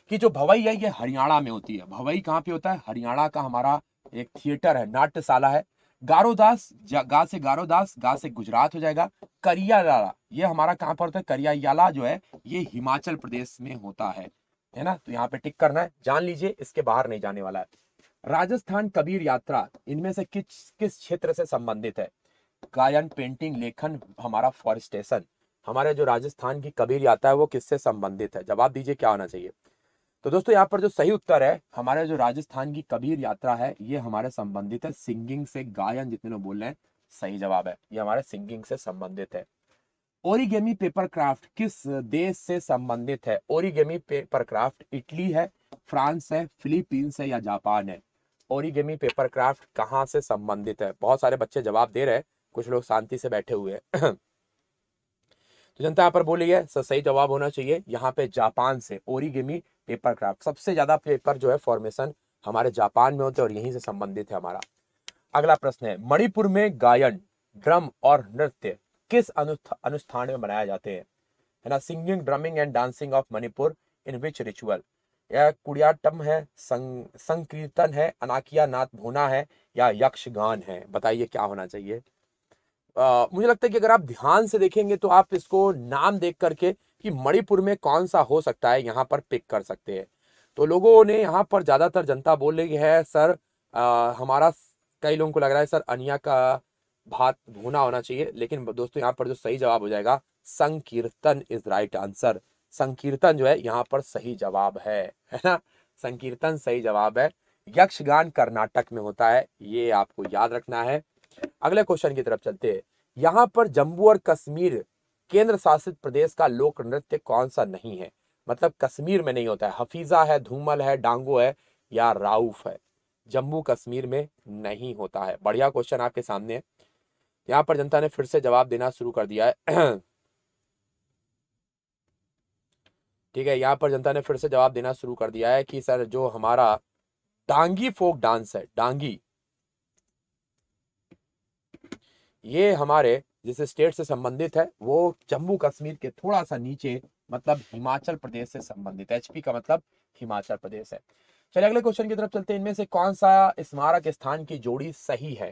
कि जो भवई है ये हरियाणा में होती है भवई कहाँ पे होता है हरियाणा का हमारा एक थिएटर है नाट्यशाला है गारोदास गा से गारोदास गा से गुजरात हो जाएगा करियाला ये हमारा कहाँ पर होता है करियाला जो है ये हिमाचल प्रदेश में होता है है ना तो यहाँ पे टिक करना है जान लीजिए इसके बाहर नहीं जाने वाला है राजस्थान कबीर यात्रा इनमें से किस किस क्षेत्र से संबंधित है गायन पेंटिंग लेखन हमारा फॉरेस्टेशन हमारे जो राजस्थान की कबीर यात्रा है वो किससे संबंधित है जवाब दीजिए क्या होना चाहिए तो दोस्तों यहाँ पर जो सही उत्तर है हमारे जो राजस्थान की कबीर यात्रा है ये हमारे संबंधित है सिंगिंग से गायन जितने लोग बोल रहे हैं सही जवाब है ये हमारे सिंगिंग से संबंधित है ओरिगेमी पेपर क्राफ्ट किस देश से संबंधित है ओरिगेमी पेपर क्राफ्ट इटली है फ्रांस है फिलीपींस है या जापान है ओरिगेमी पेपर क्राफ्ट कहाँ से संबंधित है बहुत सारे बच्चे जवाब दे रहे हैं कुछ लोग शांति से बैठे हुए हैं तो जनता यहाँ पर बोली है सर सही जवाब होना चाहिए यहाँ पे जापान से ओरिगेमी पेपर क्राफ्ट सबसे ज्यादा पेपर जो है फॉर्मेशन हमारे जापान में होते हैं और यहीं से संबंधित है हमारा अगला प्रश्न है मणिपुर में गायन ड्रम और नृत्य किस अनुष्ठान में मनाया जाते हैं है ना singing drumming and dancing of Manipur in which ritual यह कुड़ियाटम है संकीर्तन है अनाकिया नाथ भूना है या यक्षगान है बताइए क्या होना चाहिए आ, मुझे लगता है कि अगर आप ध्यान से देखेंगे तो आप इसको नाम देख करके कि मणिपुर में कौन सा हो सकता है यहाँ पर पिक कर सकते हैं तो लोगों ने यहाँ पर ज़्यादातर जनता बोल रही है सर आ, हमारा कई लोगों को लग रहा है सर अनिया का भात भूना होना चाहिए लेकिन दोस्तों यहाँ पर जो सही जवाब हो जाएगा संकीर्तन इज राइट आंसर संकीर्तन जो है यहाँ पर सही जवाब है है ना संकीर्तन सही जवाब है यक्षगान कर्नाटक में होता है ये आपको याद रखना है अगले क्वेश्चन की तरफ चलते हैं यहाँ पर जम्मू और कश्मीर केंद्र शासित प्रदेश का लोक नृत्य कौन सा नहीं है मतलब कश्मीर में नहीं होता है हफीजा है धूमल है डांगो है या राउफ है जम्मू कश्मीर में नहीं होता है बढ़िया क्वेश्चन आपके सामने है यहाँ पर जनता ने फिर से जवाब देना शुरू कर दिया है ठीक है यहाँ पर जनता ने फिर से जवाब देना शुरू कर दिया है कि सर जो हमारा डांगी फोक डांस है डांगी ये हमारे जिस स्टेट से संबंधित है वो जम्मू कश्मीर के थोड़ा सा नीचे मतलब हिमाचल प्रदेश से संबंधित है एचपी का मतलब हिमाचल प्रदेश है चलिए अगले क्वेश्चन की तरफ चलते हैं इनमें से कौन सा स्मारक स्थान की जोड़ी सही है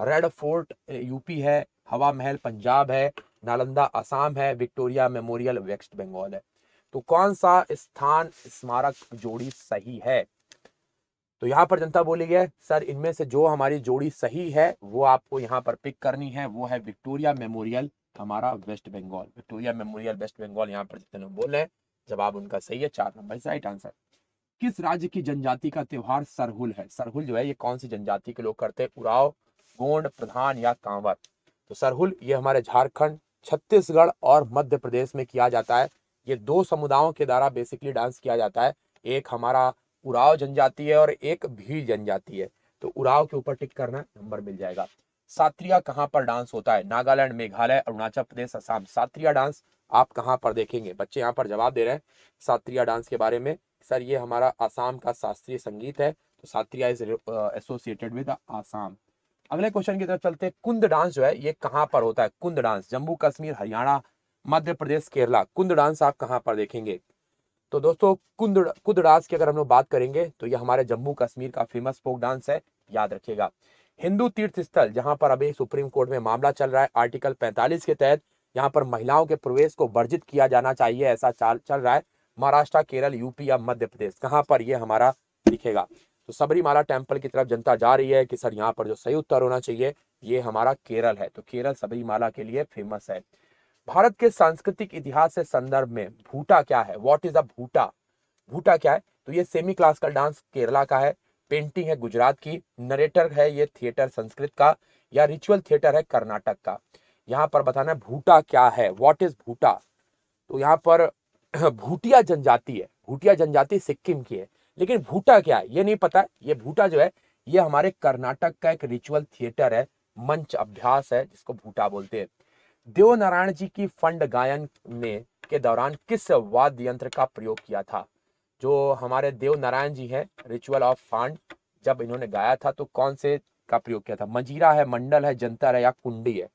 रेड फोर्ट यूपी है हवा महल पंजाब है नालंदा असम है विक्टोरिया मेमोरियल वेस्ट बंगाल है तो कौन सा स्थान स्मारक जोड़ी सही है तो यहाँ पर जनता बोली है सर इनमें से जो हमारी जोड़ी सही है वो आपको यहाँ पर पिक करनी है वो है विक्टोरिया मेमोरियल हमारा West Bengal Victoria Memorial West Bengal यहाँ पर जितने लोग बोल रहे जवाब उनका सही है चार नंबर राइट आंसर किस राज्य की जनजाति का त्योहार सरहुल है सरहुल जो है ये कौन सी जनजाति के लोग करते हैं उराव गोंड प्रधान या कांवर तो सरहुल ये हमारे झारखंड छत्तीसगढ़ और मध्य प्रदेश में किया जाता है ये दो समुदायों के द्वारा बेसिकली डांस किया जाता है एक हमारा उराव जनजाति है और एक भील जनजाति है तो उराव के ऊपर टिक करना नंबर मिल जाएगा सात्रिया कहाँ पर डांस होता है नागालैंड मेघालय अरुणाचल प्रदेश असम सात्रिया डांस आप कहाँ पर देखेंगे बच्चे यहाँ पर जवाब दे रहे हैं सात्रिया डांस के बारे में सर ये हमारा आसाम का शास्त्रीय संगीत है तो Sattriya is associated with Assam अगले क्वेश्चन की तरफ चलते हैं कुंद डांस जो है ये कहाँ पर होता है कुंद डांस जम्मू कश्मीर हरियाणा मध्य प्रदेश केरला कुंद डांस आप कहाँ पर देखेंगे तो दोस्तों कुंद कुदड़ास की अगर हम लोग बात करेंगे तो ये हमारे जम्मू कश्मीर का फेमस फोक डांस है याद रखिएगा हिंदू तीर्थ स्थल जहां पर अभी सुप्रीम कोर्ट में मामला चल रहा है आर्टिकल 45 के तहत यहां पर महिलाओं के प्रवेश को वर्जित किया जाना चाहिए ऐसा चाल चल रहा है महाराष्ट्र केरल यूपी या मध्य प्रदेश कहाँ पर यह हमारा दिखेगा तो सबरीमाला टेम्पल की तरफ जनता जा रही है कि सर यहाँ पर जो सही उत्तर होना चाहिए ये हमारा केरल है तो केरल सबरीमाला के लिए फेमस है भारत के सांस्कृतिक इतिहास से संदर्भ में भूटा क्या है वॉट इज अ भूटा भूटा क्या है तो ये सेमी क्लासिकल डांस केरला का है पेंटिंग है गुजरात की नरेटर है ये थिएटर संस्कृत का या रिचुअल थिएटर है कर्नाटक का यहाँ पर बताना है भूटा क्या है वॉट इज भूटा तो यहाँ पर भूटिया जनजाति है भूटिया जनजाति सिक्किम की है लेकिन भूटा क्या है ये नहीं पता ये भूटा जो है ये हमारे कर्नाटक का एक रिचुअल थिएटर है मंच अभ्यास है जिसको भूटा बोलते हैं देव नारायण जी की फंड गायन में के दौरान किस वाद्य यंत्र का प्रयोग किया था जो हमारे देव नारायण जी हैं रिचुअल ऑफ फंड जब इन्होंने गाया था तो कौन से का प्रयोग किया था मंजीरा है मंडल है जंतर है या कुंडी है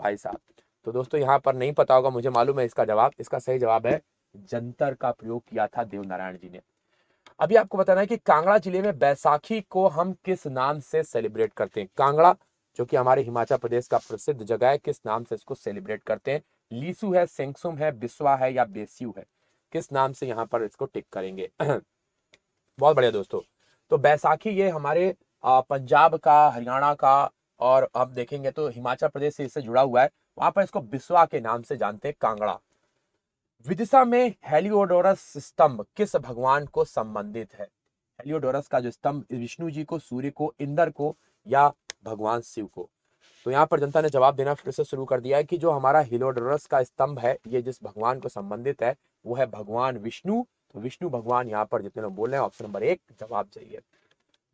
भाई साहब तो दोस्तों यहाँ पर नहीं पता होगा मुझे मालूम है इसका जवाब इसका सही जवाब है जंतर का प्रयोग किया था देव नारायण जी ने अभी आपको बताना है कि कांगड़ा जिले में बैसाखी को हम किस नाम से सेलिब्रेट करते हैं कांगड़ा जो कि हमारे हिमाचल प्रदेश का प्रसिद्ध जगह है किस नाम से इसको सेलिब्रेट करते हैं लीसू है सेंगसुम है बिस्वा है या बेस्यू है किस नाम से यहाँ पर इसको टिक करेंगे बहुत बढ़िया दोस्तों तो बैसाखी ये हमारे पंजाब का हरियाणा का और अब देखेंगे तो हिमाचल प्रदेश से इससे जुड़ा हुआ है वहां पर इसको बिस्वा के नाम से जानते हैं कांगड़ा विदिशा में हेलियोडोरस स्तंभ किस भगवान को संबंधित है हेलियोडोरस का जो स्तंभ विष्णु जी को सूर्य को इंद्र को या भगवान शिव को तो यहाँ पर जनता ने जवाब देना फिर से शुरू कर दिया है कि जो हमारा हिलोडोरस का स्तंभ है ये जिस भगवान को संबंधित है वो है भगवान विष्णु तो विष्णु भगवान यहाँ पर जितने लोग बोल रहे हैं ऑप्शन नंबर एक जवाब चाहिए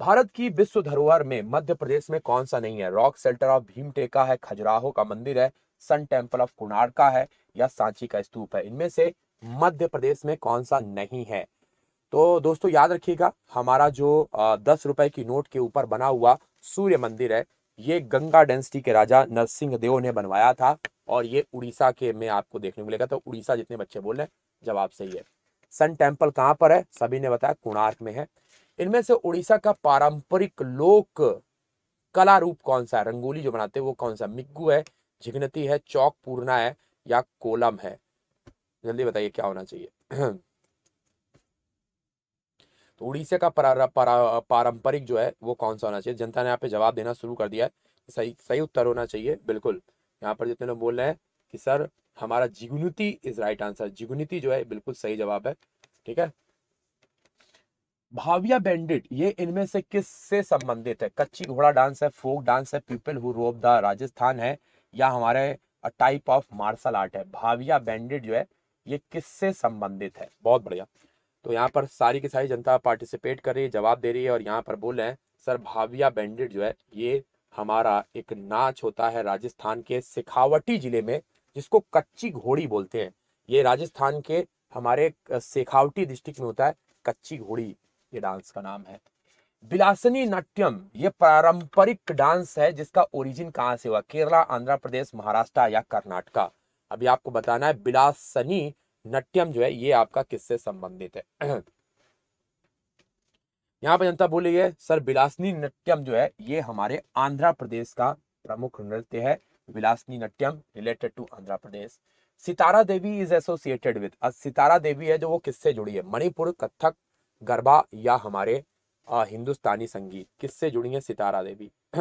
भारत की विश्व धरोहर में मध्य प्रदेश में कौन सा नहीं है रॉक सेल्टर ऑफ भीमटेका है खजुराहो का मंदिर है सन टेम्पल ऑफ कुणारका है या सांची का स्तूप है इनमें से मध्य प्रदेश में कौन सा नहीं है तो दोस्तों याद रखिएगा हमारा जो दस रुपए की नोट के ऊपर बना हुआ सूर्य मंदिर है ये गंगा डेंसिटी के राजा नरसिंह देव ने बनवाया था और ये उड़ीसा के में आपको देखने को मिलेगा तो उड़ीसा जितने बच्चे बोल रहे हैं जवाब सही है सन टेम्पल कहाँ पर है सभी ने बताया कोणार्क में है इनमें से उड़ीसा का पारंपरिक लोक कला रूप कौन सा है रंगोली जो बनाते हैं वो कौन सा मिग्गू है झिगनती है चौक पूर्णा है या कोलम है जल्दी बताइए क्या होना चाहिए तो उड़ीसा का पारंपरिक जो है वो कौन सा होना चाहिए जनता ने यहाँ पे जवाब देना शुरू कर दिया है सही सही उत्तर होना चाहिए बिल्कुल यहाँ पर जितने लोग बोल रहे हैं कि सर हमारा Jigunuti is right answer Jigunuti जो है बिल्कुल सही जवाब है ठीक है भाविया बैंडिट ये इनमें से किस से संबंधित है कच्ची घोड़ा डांस है फोक डांस है people who rope the Rajasthan है या हमारे टाइप ऑफ मार्शल आर्ट है भाविया बैंडिट जो है ये किससे संबंधित है बहुत बढ़िया तो यहाँ पर सारी की सारी जनता पार्टिसिपेट कर रही है जवाब दे रही है और यहाँ पर बोल रहे हैं सर भाविया बैंडेड जो है ये हमारा एक नाच होता है राजस्थान के सिखावटी जिले में जिसको कच्ची घोड़ी बोलते हैं ये राजस्थान के हमारे शेखावटी डिस्ट्रिक्ट में होता है कच्ची घोड़ी ये डांस का नाम है बिलासनी नाट्यम ये पारंपरिक डांस है जिसका ओरिजिन कहाँ से हुआ केरला आंध्र प्रदेश महाराष्ट्र या कर्नाटका अभी आपको बताना है बिलासनी नट्यम जो है ये आपका किससे संबंधित है यहाँ पर जनता बोली है सर बिलासनी नट्यम जो है ये हमारे आंध्र प्रदेश का प्रमुख नृत्य है Vilasini Natyam related to Andhra Pradesh Sitara Devi is associated with Sitara Devi है जो वो किससे जुड़ी है मणिपुर कथक गरबा या हमारे आ, हिंदुस्तानी संगीत किससे जुड़ी है सितारा देवी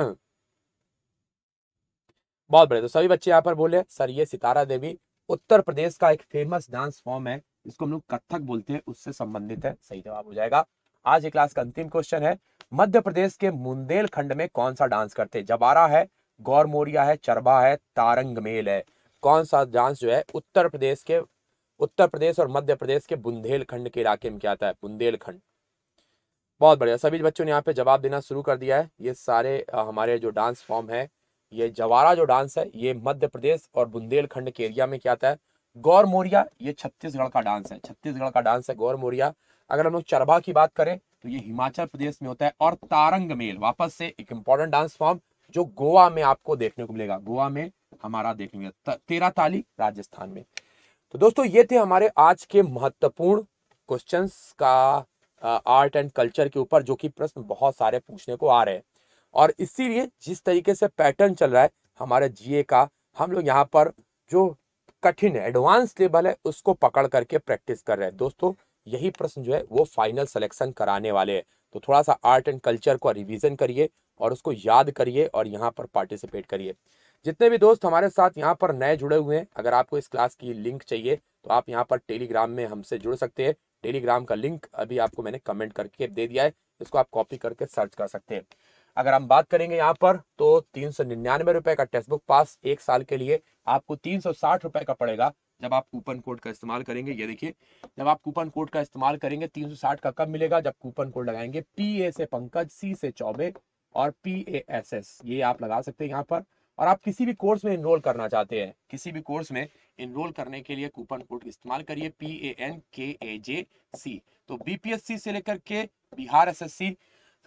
बहुत बढ़िया तो सभी बच्चे यहाँ पर बोले सर ये सितारा देवी उत्तर प्रदेश का एक फेमस डांस फॉर्म है इसको हम लोग कथक बोलते हैं उससे संबंधित है सही जवाब हो जाएगा आज ये क्लास का अंतिम क्वेश्चन है मध्य प्रदेश के मुंदेलखंड में कौन सा डांस करते हैं जबारा है गौरमोरिया है चरबा है तारंग मेल है कौन सा डांस जो है उत्तर प्रदेश के उत्तर प्रदेश और मध्य प्रदेश के बुंदेलखंड के इलाके में क्या आता है बुंदेलखंड बहुत बढ़िया सभी बच्चों ने यहाँ पे जवाब देना शुरू कर दिया है ये सारे हमारे जो डांस फॉर्म है ये जवारा जो डांस है ये मध्य प्रदेश और बुंदेलखंड के एरिया में क्या आता है गौर मोरिया ये छत्तीसगढ़ का डांस है छत्तीसगढ़ का डांस है गौर मोरिया अगर हम लोग चरबा की बात करें तो ये हिमाचल प्रदेश में होता है और तारंग मेल वापस से एक इम्पोर्टेंट डांस फॉर्म जो गोवा में आपको देखने को मिलेगा गोवा में हमारा देखने को तेरा ताली राजस्थान में तो दोस्तों ये थे हमारे आज के महत्वपूर्ण क्वेश्चंस का आर्ट एंड कल्चर के ऊपर जो कि प्रश्न बहुत सारे पूछने को आ रहे हैं और इसीलिए जिस तरीके से पैटर्न चल रहा है हमारे जीए का हम लोग यहाँ पर जो कठिन एडवांस लेवल है उसको पकड़ करके प्रैक्टिस कर रहे हैं दोस्तों यही प्रश्न जो है वो फाइनल सिलेक्शन कराने वाले हैं तो थोड़ा सा आर्ट एंड कल्चर को रिविजन करिए और उसको याद करिए और यहाँ पर पार्टिसिपेट करिए जितने भी दोस्त हमारे साथ यहाँ पर नए जुड़े हुए हैं अगर आपको इस क्लास की लिंक चाहिए तो आप यहाँ पर टेलीग्राम में हमसे जुड़ सकते हैं टेलीग्राम का लिंक अभी आपको मैंने कमेंट करके दे दिया है इसको आप कॉपी करके सर्च कर सकते हैं अगर हम बात करेंगे यहाँ पर तो तीन सौ निन्यानवे रुपए का टेक्स्ट बुक पास एक साल के लिए आपको तीन सौ साठ रुपए का पड़ेगा जब आप कूपन कोड का इस्तेमाल करेंगे ये देखिए जब आप कूपन कोड का इस्तेमाल करेंगे साठ का कब मिलेगा जब कूपन कोड लगाएंगे पी ए से पंकज सी से चौबे और पी ए एस एस ये आप लगा सकते हैं यहाँ पर और आप किसी भी कोर्स में इनरोल करना चाहते हैं किसी भी कोर्स में इनरोल करने के लिए कूपन कोड इस्तेमाल करिए पी ए एन के ए जे सी तो बीपीएससी से लेकर के बिहार एस एस सी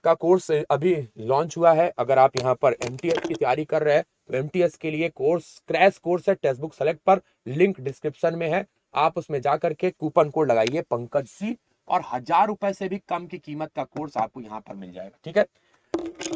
का कोर्स अभी लॉन्च हुआ है अगर आप यहाँ पर एम की तैयारी कर रहे हैं तो एम के लिए कोर्स क्रैश कोर्स है टेक्स्ट बुक सेलेक्ट पर लिंक डिस्क्रिप्शन में है आप उसमें जा करके कूपन कोड लगाइए पंकज सी और हजार रुपए से भी कम की कीमत का कोर्स आपको यहाँ पर मिल जाएगा ठीक है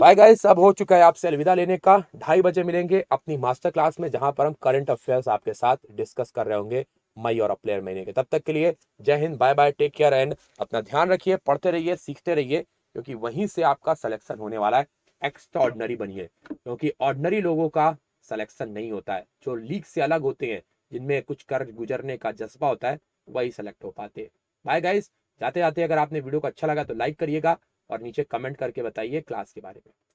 बाय गाइस अब हो चुका है आपसे अलविदा लेने का ढाई बजे मिलेंगे अपनी मास्टर क्लास में जहां पर हम करंट अफेयर्स आपके साथ डिस्कस कर रहे होंगे मई और अप्रैल महीने के तब तक के लिए Jai Hind bye bye take care and अपना ध्यान रखिए पढ़ते रहिए सीखते रहिए क्योंकि वहीं से आपका सिलेक्शन होने वाला है एक्स्ट्रा ऑर्डनरी बनिए क्योंकि ऑर्डनरी लोगों का सिलेक्शन नहीं होता है जो लीग से अलग होते हैं जिनमें कुछ कर गुजरने का जज्बा होता है वही सेलेक्ट हो पाते हैं बाय गाइस जाते जाते अगर आपने वीडियो को अच्छा लगा तो लाइक करिएगा और नीचे कमेंट करके बताइए क्लास के बारे में